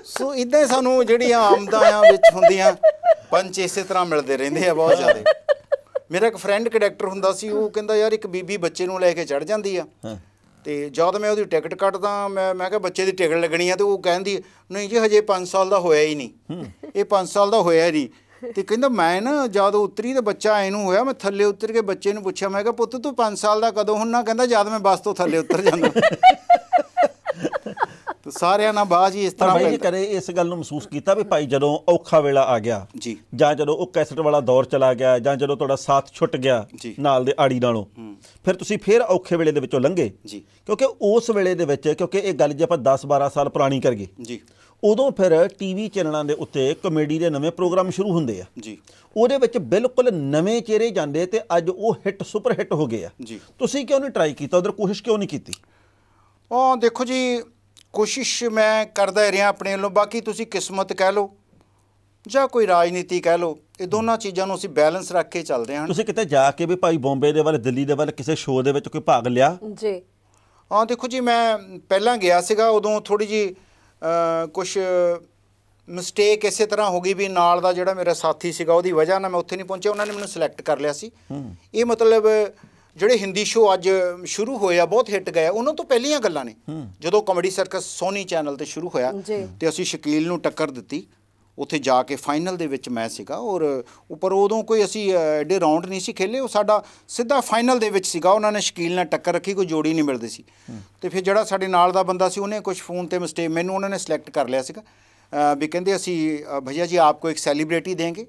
Speaker 2: ਸੋ ਇਦਾਂ ਸਾਨੂੰ ਜਿਹੜੀਆਂ ਆਮਦਾਂ ਵਿੱਚ ਹੁੰਦੀਆਂ ਪੰਚ ਇਸੇ ਤਰ੍ਹਾਂ ਮਿਲਦੇ ਰਹਿੰਦੇ ਆ ਬਹੁਤ ਜ਼ਿਆਦਾ ਮੇਰਾ ਇੱਕ ਫਰੈਂਡ ਕੰਡਕਟਰ ਹੁੰਦਾ ਸੀ ਉਹ ਕਹਿੰਦਾ ਯਾਰ ਇੱਕ ਬੀਬੀ ਬੱਚੇ ਨੂੰ ਲੈ ਕੇ ਚੜ ਜਾਂਦੀ ਆ ਤੇ ਜਦ ਮੈਂ ਉਹਦੀ ਟਿਕਟ ਕੱਟਦਾ ਮੈਂ ਮੈਂ ਕਿਹਾ ਬੱਚੇ ਦੀ ਟਿਕਟ ਲੱਗਣੀ ਆ ਤੇ ਉਹ ਕਹਿੰਦੀ ਨਹੀਂ ਜੀ ਹਜੇ 5 ਸਾਲ ਦਾ ਹੋਇਆ ਹੀ ਨਹੀਂ ਇਹ 5 ਸਾਲ ਦਾ ਹੋਇਆ ਹੀ ਨਹੀਂ ਤੇ ਕਹਿੰਦਾ ਮੈਂ ਨਾ ਜਦ ਉਤਰੀ ਤੇ ਬੱਚਾ ਇਹਨੂੰ ਹੋਇਆ ਮੈਂ ਥੱਲੇ ਉਤਰ ਕੇ ਬੱਚੇ ਨੂੰ ਪੁੱਛਿਆ ਮੈਂ ਕਿਹਾ ਪੁੱਤ ਤੂੰ 5 ਸਾਲ ਦਾ ਕਦੋਂ ਹੁੰਨਾ ਕਹਿੰਦਾ ਜਦ ਮੈਂ ਬੱਸ ਤੋਂ ਥੱਲੇ ਉਤਰ ਜਾਂਦਾ
Speaker 1: ਤੇ ਸਾਰਿਆਂ ਨਾਲ ਬਾਜ ਹੀ ਇਸ ਤਰ੍ਹਾਂ ਪੈਂਦਾ ਜੀ ਕਰੇ ਇਸ ਗੱਲ ਨੂੰ ਮਹਿਸੂਸ ਕੀਤਾ ਵੀ ਭਾਈ ਜਦੋਂ ਔਖਾ ਵੇਲਾ ਆ ਗਿਆ ਜੀ ਜਾਂ ਜਦੋਂ ਉਹ ਕੈਸਟ ਵਾਲਾ ਦੌਰ ਚਲਾ ਗਿਆ ਜਾਂ ਜਦੋਂ ਤੁਹਾਡਾ ਸਾਥ ਛੁੱਟ ਗਿਆ ਨਾਲ ਦੇ ਆੜੀ ਨਾਲੋਂ ਫਿਰ ਤੁਸੀਂ ਫਿਰ ਔਖੇ ਵੇਲੇ ਦੇ ਵਿੱਚੋਂ ਲੰਘੇ ਜੀ ਕਿਉਂਕਿ ਉਸ ਵੇਲੇ ਦੇ ਵਿੱਚ ਕਿਉਂਕਿ ਇਹ ਗੱਲ ਜੇ ਆਪਾਂ 10 12 ਸਾਲ ਪੁਰਾਣੀ ਕਰ ਗਏ ਜੀ ਉਦੋਂ ਫਿਰ ਟੀਵੀ ਚੈਨਲਾਂ ਦੇ ਉੱਤੇ ਕਮੇਡੀ ਦੇ ਨਵੇਂ ਪ੍ਰੋਗਰਾਮ ਸ਼ੁਰੂ ਹੁੰਦੇ ਆ ਜੀ ਉਹਦੇ ਵਿੱਚ ਬਿਲਕੁਲ ਨਵੇਂ ਚਿਹਰੇ ਜਾਂਦੇ ਤੇ ਅੱਜ ਉਹ ਹਿੱਟ ਸੁਪਰ
Speaker 2: ਹਿੱਟ ਹੋ ਗਏ ਆ ਜੀ ਤੁਸੀਂ ਕਿਉਂ ਨਹੀਂ ਟਰਾਈ ਕੀਤਾ ਉਧਰ ਕੋਸ਼ਿਸ਼ ਕਿਉਂ ਨਹੀਂ ਕੀਤੀ ਉਹ ਦੇਖੋ ਜੀ ਕੋਸ਼ਿਸ਼ ਮੈਂ ਕਰਦਾ ਰਿਹਾ ਆਪਣੇ ਵੱਲੋਂ ਬਾਕੀ ਤੁਸੀਂ ਕਿਸਮਤ ਕਹਿ ਲਓ ਜਾਂ ਕੋਈ ਰਾਜਨੀਤੀ ਕਹਿ ਲਓ ਇਹ ਦੋਨਾਂ ਚੀਜ਼ਾਂ ਨੂੰ ਅਸੀਂ ਬੈਲੈਂਸ ਰੱਖ ਕੇ ਚੱਲਦੇ ਹਾਂ
Speaker 1: ਤੁਸੀਂ ਕਿਤੇ ਜਾ ਕੇ ਵੀ ਭਾਈ ਬੰਬੇ ਦੇ ਵੱਲ ਦਿੱਲੀ ਦੇ ਵੱਲ ਕਿਸੇ ਸ਼ੋਅ ਦੇ ਵਿੱਚ ਕੋਈ ਭਾਗ ਲਿਆ
Speaker 2: ਜੀ ਹਾਂ ਦੇਖੋ ਜੀ ਮੈਂ ਪਹਿਲਾਂ ਗਿਆ ਸੀਗਾ ਉਦੋਂ ਥੋੜੀ ਜੀ ਕੁਝ ਮਿਸਟੇਕ ਇਸੇ ਤਰ੍ਹਾਂ ਹੋ ਗਈ ਵੀ ਨਾਲ ਦਾ ਜਿਹੜਾ ਮੇਰਾ ਸਾਥੀ ਸੀਗਾ ਉਹਦੀ ਵਜ੍ਹਾ ਨਾਲ ਮੈਂ ਉੱਥੇ ਨਹੀਂ ਪਹੁੰਚਿਆ ਉਹਨਾਂ ਨੇ ਮੈਨੂੰ ਸਿਲੈਕਟ ਕਰ ਲਿਆ ਸੀ ਇਹ ਮਤਲਬ ਜਿਹੜੇ ਹਿੰਦੀ ਸ਼ੋਅ ਅੱਜ ਸ਼ੁਰੂ ਹੋਇਆ ਬਹੁਤ ਹਿੱਟ ਗਿਆ ਉਹਨਾਂ ਤੋਂ ਪਹਿਲੀਆਂ ਗੱਲਾਂ ਨੇ ਜਦੋਂ ਕਾਮੇਡੀ ਸਰਕਸ ਸੋਨੀ ਚੈਨਲ ਤੇ ਸ਼ੁਰੂ ਹੋਇਆ ਤੇ ਅਸੀਂ ਸ਼ਕੀਲ ਨੂੰ ਟੱਕਰ ਦਿੱਤੀ ਉੱਥੇ ਜਾ ਕੇ ਫਾਈਨਲ ਦੇ ਵਿੱਚ ਮੈਂ ਸੀਗਾ ਔਰ ਉੱਪਰ ਉਦੋਂ ਕੋਈ ਅਸੀਂ ਐਡੇ ਰਾਉਂਡ ਨਹੀਂ ਸੀ ਖੇਲੇ ਉਹ ਸਾਡਾ ਸਿੱਧਾ ਫਾਈਨਲ ਦੇ ਵਿੱਚ ਸੀਗਾ ਉਹਨਾਂ ਨੇ ਸ਼ਕੀਲ ਨਾਲ ਟੱਕਰ ਰੱਖੀ ਕੋਈ ਜੋੜੀ ਨਹੀਂ ਮਿਲਦੀ ਸੀ ਤੇ ਫਿਰ ਜਿਹੜਾ ਸਾਡੇ ਨਾਲ ਦਾ ਬੰਦਾ ਸੀ ਉਹਨੇ ਕੁਝ ਫੋਨ ਤੇ ਮਿਸਟੇਕ ਮੈਨੂੰ ਉਹਨਾਂ ਨੇ ਸਿਲੈਕਟ ਕਰ ਲਿਆ ਸੀਗਾ ਵੀ ਕਹਿੰਦੇ ਅਸੀਂ ਭਈਆ ਜੀ ਆਪਕੋ ਇੱਕ ਸੈਲੀਬ੍ਰਿਟੀ ਦੇਂਗੇ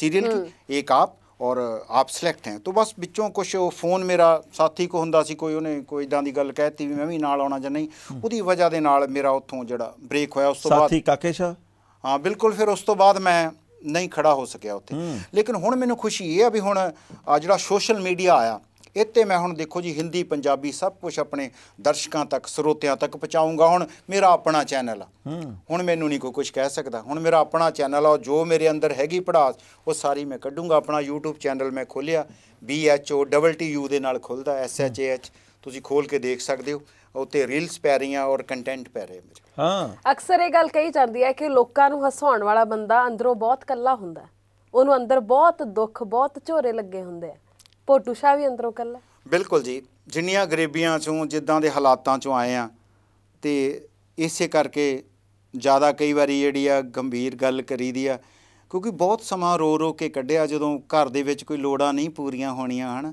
Speaker 2: ਸੀਰੀਅਲ ਇੱਕ ਆਪ ਔਰ ਆਪ ਸਿਲੈਕਟ ਹੈ ਤਾਂ ਬਸ ਵਿੱਚੋਂ ਕੁਝ ਉਹ ਫੋਨ ਮੇਰਾ ਸਾਥੀ ਕੋ ਹੁੰਦਾ ਸੀ ਕੋਈ ਉਹਨੇ ਕੋਈ ਇਦਾਂ ਦੀ ਗੱਲ ਕਹਿਤੀ ਵੀ ਮੈਂ ਵੀ ਨਾਲ ਆਉਣਾ ਜਾਂ ਨਹੀਂ ਉਹਦੀ ਵਜ੍ਹਾ ਦੇ ਨਾਲ ਮੇਰਾ ਉੱਥੋਂ ਜਿਹੜਾ ਬ੍ਰੇਕ ਹੋਇਆ ਉਸ ਤੋਂ ਬਾਅਦ ਸਾਥੀ ਕਾਕੇਸ਼ਾ ਹਾਂ ਬਿਲਕੁਲ ਫਿਰ ਉਸ ਤੋਂ ਬਾਅਦ ਮੈਂ ਨਹੀਂ ਖੜਾ ਹੋ ਸਕਿਆ ਉੱਥੇ ਲੇਕਿਨ ਹੁਣ ਮੈਨੂੰ ਖੁਸ਼ੀ ਇਹ ਆ ਵੀ ਹੁਣ ਆ ਜਿਹੜਾ ਸੋਸ਼ਲ ਮੀਡੀਆ ਆਇਆ ਇੱਥੇ ਮੈਂ ਹੁਣ ਦੇਖੋ ਜੀ ਹਿੰਦੀ ਪੰਜਾਬੀ ਸਭ ਕੁਝ ਆਪਣੇ ਦਰਸ਼ਕਾਂ ਤੱਕ ਸਰੋਤਿਆਂ ਤੱਕ ਪਹੁੰਚਾਉਂਗਾ ਹੁਣ ਮੇਰਾ ਆਪਣਾ ਚੈਨਲ ਆ ਹੁਣ ਮੈਨੂੰ ਨਹੀਂ ਕੋਈ ਕੁਝ ਕਹਿ ਸਕਦਾ ਹੁਣ ਮੇਰਾ ਆਪਣਾ ਚੈਨਲ ਆ ਜੋ ਮੇਰੇ ਅੰਦਰ ਹੈਗੀ ਪੜਾਸ ਉਹ ਸਾਰੀ ਮੈਂ ਕੱਢੂੰਗਾ ਆਪਣਾ YouTube ਚੈਨਲ ਮੈਂ ਖੋਲਿਆ BHO WTU ਦੇ ਨਾਲ ਖੁੱਲਦਾ SHAH ਤੁਸੀਂ ਖੋਲ ਕੇ ਦੇਖ ਸਕਦੇ ਹੋ ਉੱਤੇ ਰੀਲਸ ਪੈ ਰਹੀਆਂ ਔਰ ਕੰਟੈਂਟ ਪੈ ਰਹੇ ਮੇਰੇ ਹਾਂ
Speaker 3: ਅਕਸਰ ਇਹ ਗੱਲ ਕਹੀ ਜਾਂਦੀ ਹੈ ਕਿ ਲੋਕਾਂ ਨੂੰ ਹਸਾਉਣ ਵਾਲਾ ਬੰਦਾ ਅੰਦਰੋਂ ਬਹੁਤ ਕੱਲਾ ਹੁੰਦਾ ਉਹਨੂੰ ਅੰਦਰ ਬਹੁਤ ਦੁੱਖ ਬਹੁਤ ਝੋਰੇ ਲੱਗੇ ਹੁੰਦੇ ਆ ਪੋਟੂ ਸ਼ਾ ਵੀ ਅੰਦਰੋਂ ਕੱਲਾ
Speaker 2: ਬਿਲਕੁਲ ਜੀ ਜਿੰਨੀਆਂ ਗਰੀਬੀਆਂ ਚੋਂ ਜਿੱਦਾਂ ਦੇ ਹਾਲਾਤਾਂ ਚੋਂ ਆਏ ਆ ਤੇ ਇਸੇ ਕਰਕੇ ਜ਼ਿਆਦਾ ਕਈ ਵਾਰੀ ਜਿਹੜੀ ਆ ਗੰਭੀਰ ਗੱਲ ਕਰੀਦੀ ਆ ਕਿਉਂਕਿ ਬਹੁਤ ਸਮਾਂ ਰੋ ਰੋ ਕੇ ਕੱਢਿਆ ਜਦੋਂ ਘਰ ਦੇ ਵਿੱਚ ਕੋਈ ਲੋੜਾਂ ਨਹੀਂ ਪੂਰੀਆਂ ਹੋਣੀਆਂ ਹਨ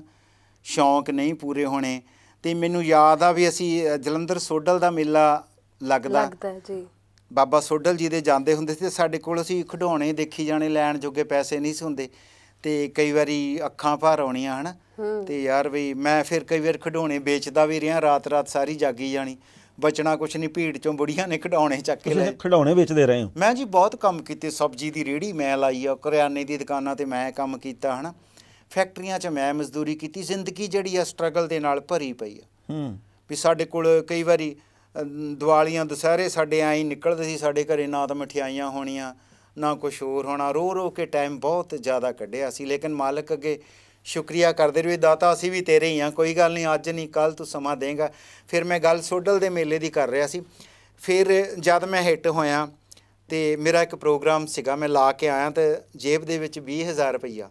Speaker 2: ਸ਼ੌਂਕ ਨਹੀਂ ਪੂਰੇ ਹੋਣੇ ਤੇ ਮੈਨੂੰ ਯਾਦ ਆ ਵੀ ਅਸੀਂ ਜਲੰਧਰ ਸੋਡਲ ਦਾ ਮੇਲਾ ਲੱਗਦਾ ਲੱਗਦਾ ਜੀ ਬਾਬਾ ਸੋਡਲ ਜੀ ਦੇ ਜਾਂਦੇ ਹੁੰਦੇ ਸੀ ਸਾਡੇ ਕੋਲ ਅਸੀਂ ਖਡਾਉਣੇ ਦੇਖੀ ਜਾਣੇ ਲੈਣ ਜੋਗੇ ਪੈਸੇ ਨਹੀਂ ਸੀ ਹੁੰਦੇ ਤੇ ਕਈ ਵਾਰੀ ਅੱਖਾਂ ਭਰ ਆਉਣੀਆਂ ਹਨ ਤੇ ਯਾਰ ਵੀ ਮੈਂ ਫਿਰ ਕਈ ਵਾਰ ਖਡਾਉਣੇ ਵੇਚਦਾ ਵੀ ਰਿਆਂ ਰਾਤ-ਰਾਤ ਸਾਰੀ ਜਾਗੀ ਜਾਣੀ ਬਚਣਾ ਕੁਛ ਨਹੀਂ ਭੀੜ ਚੋਂ ਬੁੜੀਆਂ ਨੇ ਖਡਾਉਣੇ ਚੱਕ ਕੇ ਲੈ
Speaker 1: ਖਡਾਉਣੇ ਵੇਚਦੇ ਰਹੇ
Speaker 2: ਮੈਂ ਜੀ ਬਹੁਤ ਕੰਮ ਕੀਤੇ ਸਬਜ਼ੀ ਦੀ ਰੇੜੀ ਮੈਂ ਲਾਈ ਆ ਕਰਿਆਨੇ ਦੀ ਦੁਕਾਨਾਂ ਤੇ ਮੈਂ ਕੰਮ ਕੀਤਾ ਹਨਾ ਫੈਕਟਰੀਆਂ 'ਚ ਮੈਂ ਮਜ਼ਦੂਰੀ ਕੀਤੀ ਜ਼ਿੰਦਗੀ ਜਿਹੜੀ ਆ ਸਟਰਗਲ ਦੇ ਨਾਲ ਭਰੀ ਪਈ ਆ ਹੂੰ ਵੀ ਸਾਡੇ ਕੋਲ ਕਈ ਵਾਰੀ ਦੀਵਾਲੀਆਂ ਦੁਸਹਿਰੇ ਸਾਡੇ ਐਂ ਨਿਕਲਦੇ ਸੀ ਸਾਡੇ ਘਰੇ ਨਾ ਤਾਂ ਮਠਿਆਈਆਂ ਹੋਣੀਆਂ ਨਾ ਕੁਝ ਹੋਰ ਹੋਣਾ ਰੋ ਰੋ ਕੇ ਟਾਈਮ ਬਹੁਤ ਜ਼ਿਆਦਾ ਕੱਢਿਆ ਸੀ ਲੇਕਿਨ ਮਾਲਕ ਅੱਗੇ ਸ਼ੁਕਰੀਆ ਕਰਦੇ ਰਹੇ ਦਾਤਾ ਅਸੀਂ ਵੀ ਤੇਰੇ ਹੀ ਆ ਕੋਈ ਗੱਲ ਨਹੀਂ ਅੱਜ ਨਹੀਂ ਕੱਲ ਤੂੰ ਸਮਾਂ ਦੇਗਾ ਫਿਰ ਮੈਂ ਗੱਲ ਸੋਡਲ ਦੇ ਮੇਲੇ ਦੀ ਕਰ ਰਿਹਾ ਸੀ ਫਿਰ ਜਦ ਮੈਂ ਹਿੱਟ ਹੋਇਆ ਤੇ ਮੇਰਾ ਇੱਕ ਪ੍ਰੋਗਰਾਮ ਸੀਗਾ ਮੈਂ ਲਾ ਕੇ ਆਇਆ ਤੇ ਜੇਬ ਦੇ ਵਿੱਚ 20000 ਰੁਪਈਆ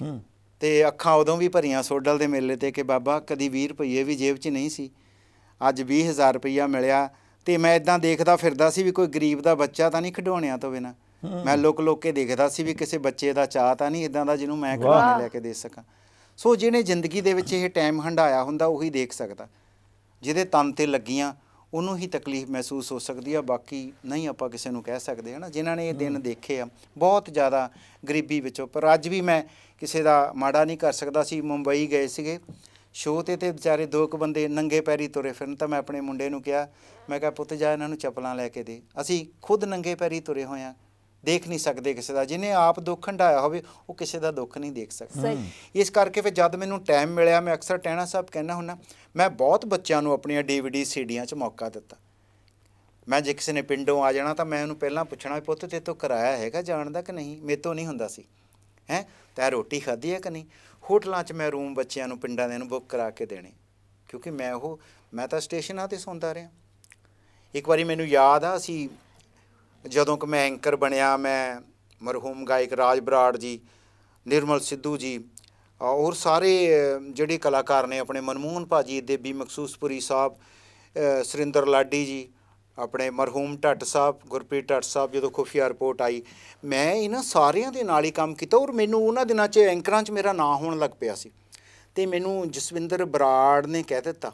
Speaker 2: ਹੂੰ ਤੇ ਅੱਖਾਂ ਉਦੋਂ ਵੀ ਭਰੀਆਂ ਸੋਡਲ ਦੇ ਮੇਲੇ ਤੇ ਕਿ ਬਾਬਾ ਕਦੀ 20 ਰੁਪਏ ਵੀ ਜੇਬ 'ਚ ਨਹੀਂ ਸੀ ਅੱਜ 20000 ਰੁਪਇਆ ਮਿਲਿਆ ਤੇ ਮੈਂ ਇਦਾਂ ਦੇਖਦਾ ਫਿਰਦਾ ਸੀ ਵੀ ਕੋਈ ਗਰੀਬ ਦਾ ਬੱਚਾ ਤਾਂ ਨਹੀਂ ਖਡੋਣਿਆ ਤੋਂ ਬਿਨਾ ਮੈਂ ਲੋਕ ਲੋਕ ਕੇ ਦੇਖਦਾ ਸੀ ਵੀ ਕਿਸੇ ਬੱਚੇ ਦਾ ਚਾਹ ਤਾਂ ਨਹੀਂ ਇਦਾਂ ਦਾ ਜਿਹਨੂੰ ਮੈਂ ਖਡੋਣੇ ਲੈ ਕੇ ਦੇ ਸਕਾਂ ਸੋ ਜਿਹਨੇ ਜ਼ਿੰਦਗੀ ਦੇ ਵਿੱਚ ਇਹ ਟਾਈਮ ਹੰਡਾਇਆ ਹੁੰਦਾ ਉਹੀ ਦੇਖ ਸਕਦਾ ਜਿਹਦੇ ਤਨ ਤੇ ਲੱਗੀਆਂ ਉਹਨੂੰ ਹੀ ਤਕਲੀਫ ਮਹਿਸੂਸ ਹੋ ਸਕਦੀ ਆ ਬਾਕੀ ਨਹੀਂ ਆਪਾਂ ਕਿਸੇ ਨੂੰ ਕਹਿ ਸਕਦੇ ਹਨਾ ਜਿਨ੍ਹਾਂ ਨੇ ਇਹ ਦਿਨ ਦੇਖੇ ਆ ਬਹੁਤ ਜ਼ਿਆਦਾ ਗਰੀਬੀ ਵਿੱਚੋਂ ਪਰ ਅੱਜ ਵੀ ਮੈਂ ਕਿਸੇ ਦਾ ਮਾੜਾ ਨਹੀਂ ਕਰ ਸਕਦਾ ਸੀ ਮੁੰਬਈ ਗਏ ਸੀਗੇ ਸ਼ੋਅ ਤੇ ਤੇ ਵਿਚਾਰੇ ਦੋ ਕੁ ਬੰਦੇ ਨੰਗੇ ਪੈਰੀ ਤੁਰੇ ਫਿਰਨ ਤਾਂ ਮੈਂ ਆਪਣੇ ਮੁੰਡੇ ਨੂੰ ਕਿਹਾ ਮੈਂ ਕਿਹਾ ਪੁੱਤ ਜਾ ਇਹਨਾਂ ਨੂੰ ਚੱਪਲਾਂ ਲੈ ਕੇ ਦੇ ਅਸੀਂ ਖੁਦ ਨੰਗੇ ਪੈਰੀ ਤੁਰੇ ਹੋਏ ਆ ਦੇਖ ਨਹੀਂ ਸਕਦੇ ਕਿਸੇ ਦਾ ਜਿਹਨੇ ਆਪ ਦੁੱਖ ਹੰਡਾਇਆ ਹੋਵੇ ਉਹ ਕਿਸੇ ਦਾ ਦੁੱਖ ਨਹੀਂ ਦੇਖ ਸਕਦਾ ਇਸ ਕਰਕੇ ਫਿਰ ਜਦ ਮੈਨੂੰ ਟਾਈਮ ਮਿਲਿਆ ਮੈਂ ਅਕਸਰ ਟਹਿਣਾ ਸਾਹਿਬ ਕਹਿਣਾ ਹੁੰਦਾ ਮੈਂ ਬਹੁਤ ਬੱਚਿਆਂ ਨੂੰ ਆਪਣੀਆਂ ਡੀਵੀਡੀ ਸੀਡੀਆਂ 'ਚ ਮੌਕਾ ਦਿੱਤਾ ਮੈਂ ਜੇ ਕਿਸੇ ਨੇ ਪਿੰਡੋਂ ਆ ਜਾਣਾ ਤਾਂ ਮੈਂ ਉਹਨੂੰ ਪਹਿਲਾਂ ਪੁੱਛਣਾ ਪੁੱਤ ਤੇ ਤੋ ਕਰਾਇਆ ਹੈਗਾ ਜਾਣਦਾ ਕਿ ਨਹੀਂ ਮੇਤੋਂ ਨਹੀਂ ਹੁੰਦਾ ਸੀ ਹੈ ਤੈ ਰੋਟੀ ਖਾਧੀ ਹੈ ਕਿ ਨਹੀਂ ਹੋਟਲਾਂ 'ਚ ਮੈਂ ਰੂਮ ਬੱਚਿਆਂ ਨੂੰ ਪਿੰਡਾਂ ਦੇ ਨੂੰ ਬੁੱਕ ਕਰਾ ਕੇ ਦੇਣੇ ਕਿਉਂਕਿ ਮੈਂ ਉਹ ਮੈਂ ਤਾਂ ਸਟੇਸ਼ਨਾਂ ਤੇ ਸੌਂਦਾ ਰਿਹਾ ਇੱਕ ਵਾਰੀ ਮੈਨੂੰ ਯਾਦ ਆ ਸੀ ਜਦੋਂ ਕਿ ਮੈਂ ਐਂਕਰ ਬਣਿਆ ਮੈਂ ਮਰਹੂਮ ਗਾਇਕ ਰਾਜ ਬਰਾੜ ਜੀ ਨਿਰਮਲ ਸਿੱਧੂ ਜੀ ਔਰ ਸਾਰੇ ਜਿਹੜੇ ਕਲਾਕਾਰ ਨੇ ਆਪਣੇ ਮਨਮੋਹਨ ਭਾਜੀ ਦੇਬੀ ਮਖਸੂਸਪੁਰੀ ਸਾਹਿਬ ਸ੍ਰਿੰਦਰ ਲਾਡੀ ਜੀ ਆਪਣੇ ਮਰਹੂਮ ਢੱਟ ਸਾਹਿਬ ਗੁਰਪ੍ਰੀਤ ਢੱਟ ਸਾਹਿਬ ਜਦੋਂ ਖੁਫੀਆ ਰਿਪੋਰਟ ਆਈ ਮੈਂ ਇਹਨਾਂ ਸਾਰਿਆਂ ਦੇ ਨਾਲ ਹੀ ਕੰਮ ਕੀਤਾ ਔਰ ਮੈਨੂੰ ਉਹਨਾਂ ਦਿਨਾਂ 'ਚ ਐਂਕਰਾਂ 'ਚ ਮੇਰਾ ਨਾਂ ਹੋਣ ਲੱਗ ਪਿਆ ਸੀ ਤੇ ਮੈਨੂੰ ਜਸਵਿੰਦਰ ਬਰਾੜ ਨੇ ਕਹਿ ਦਿੱਤਾ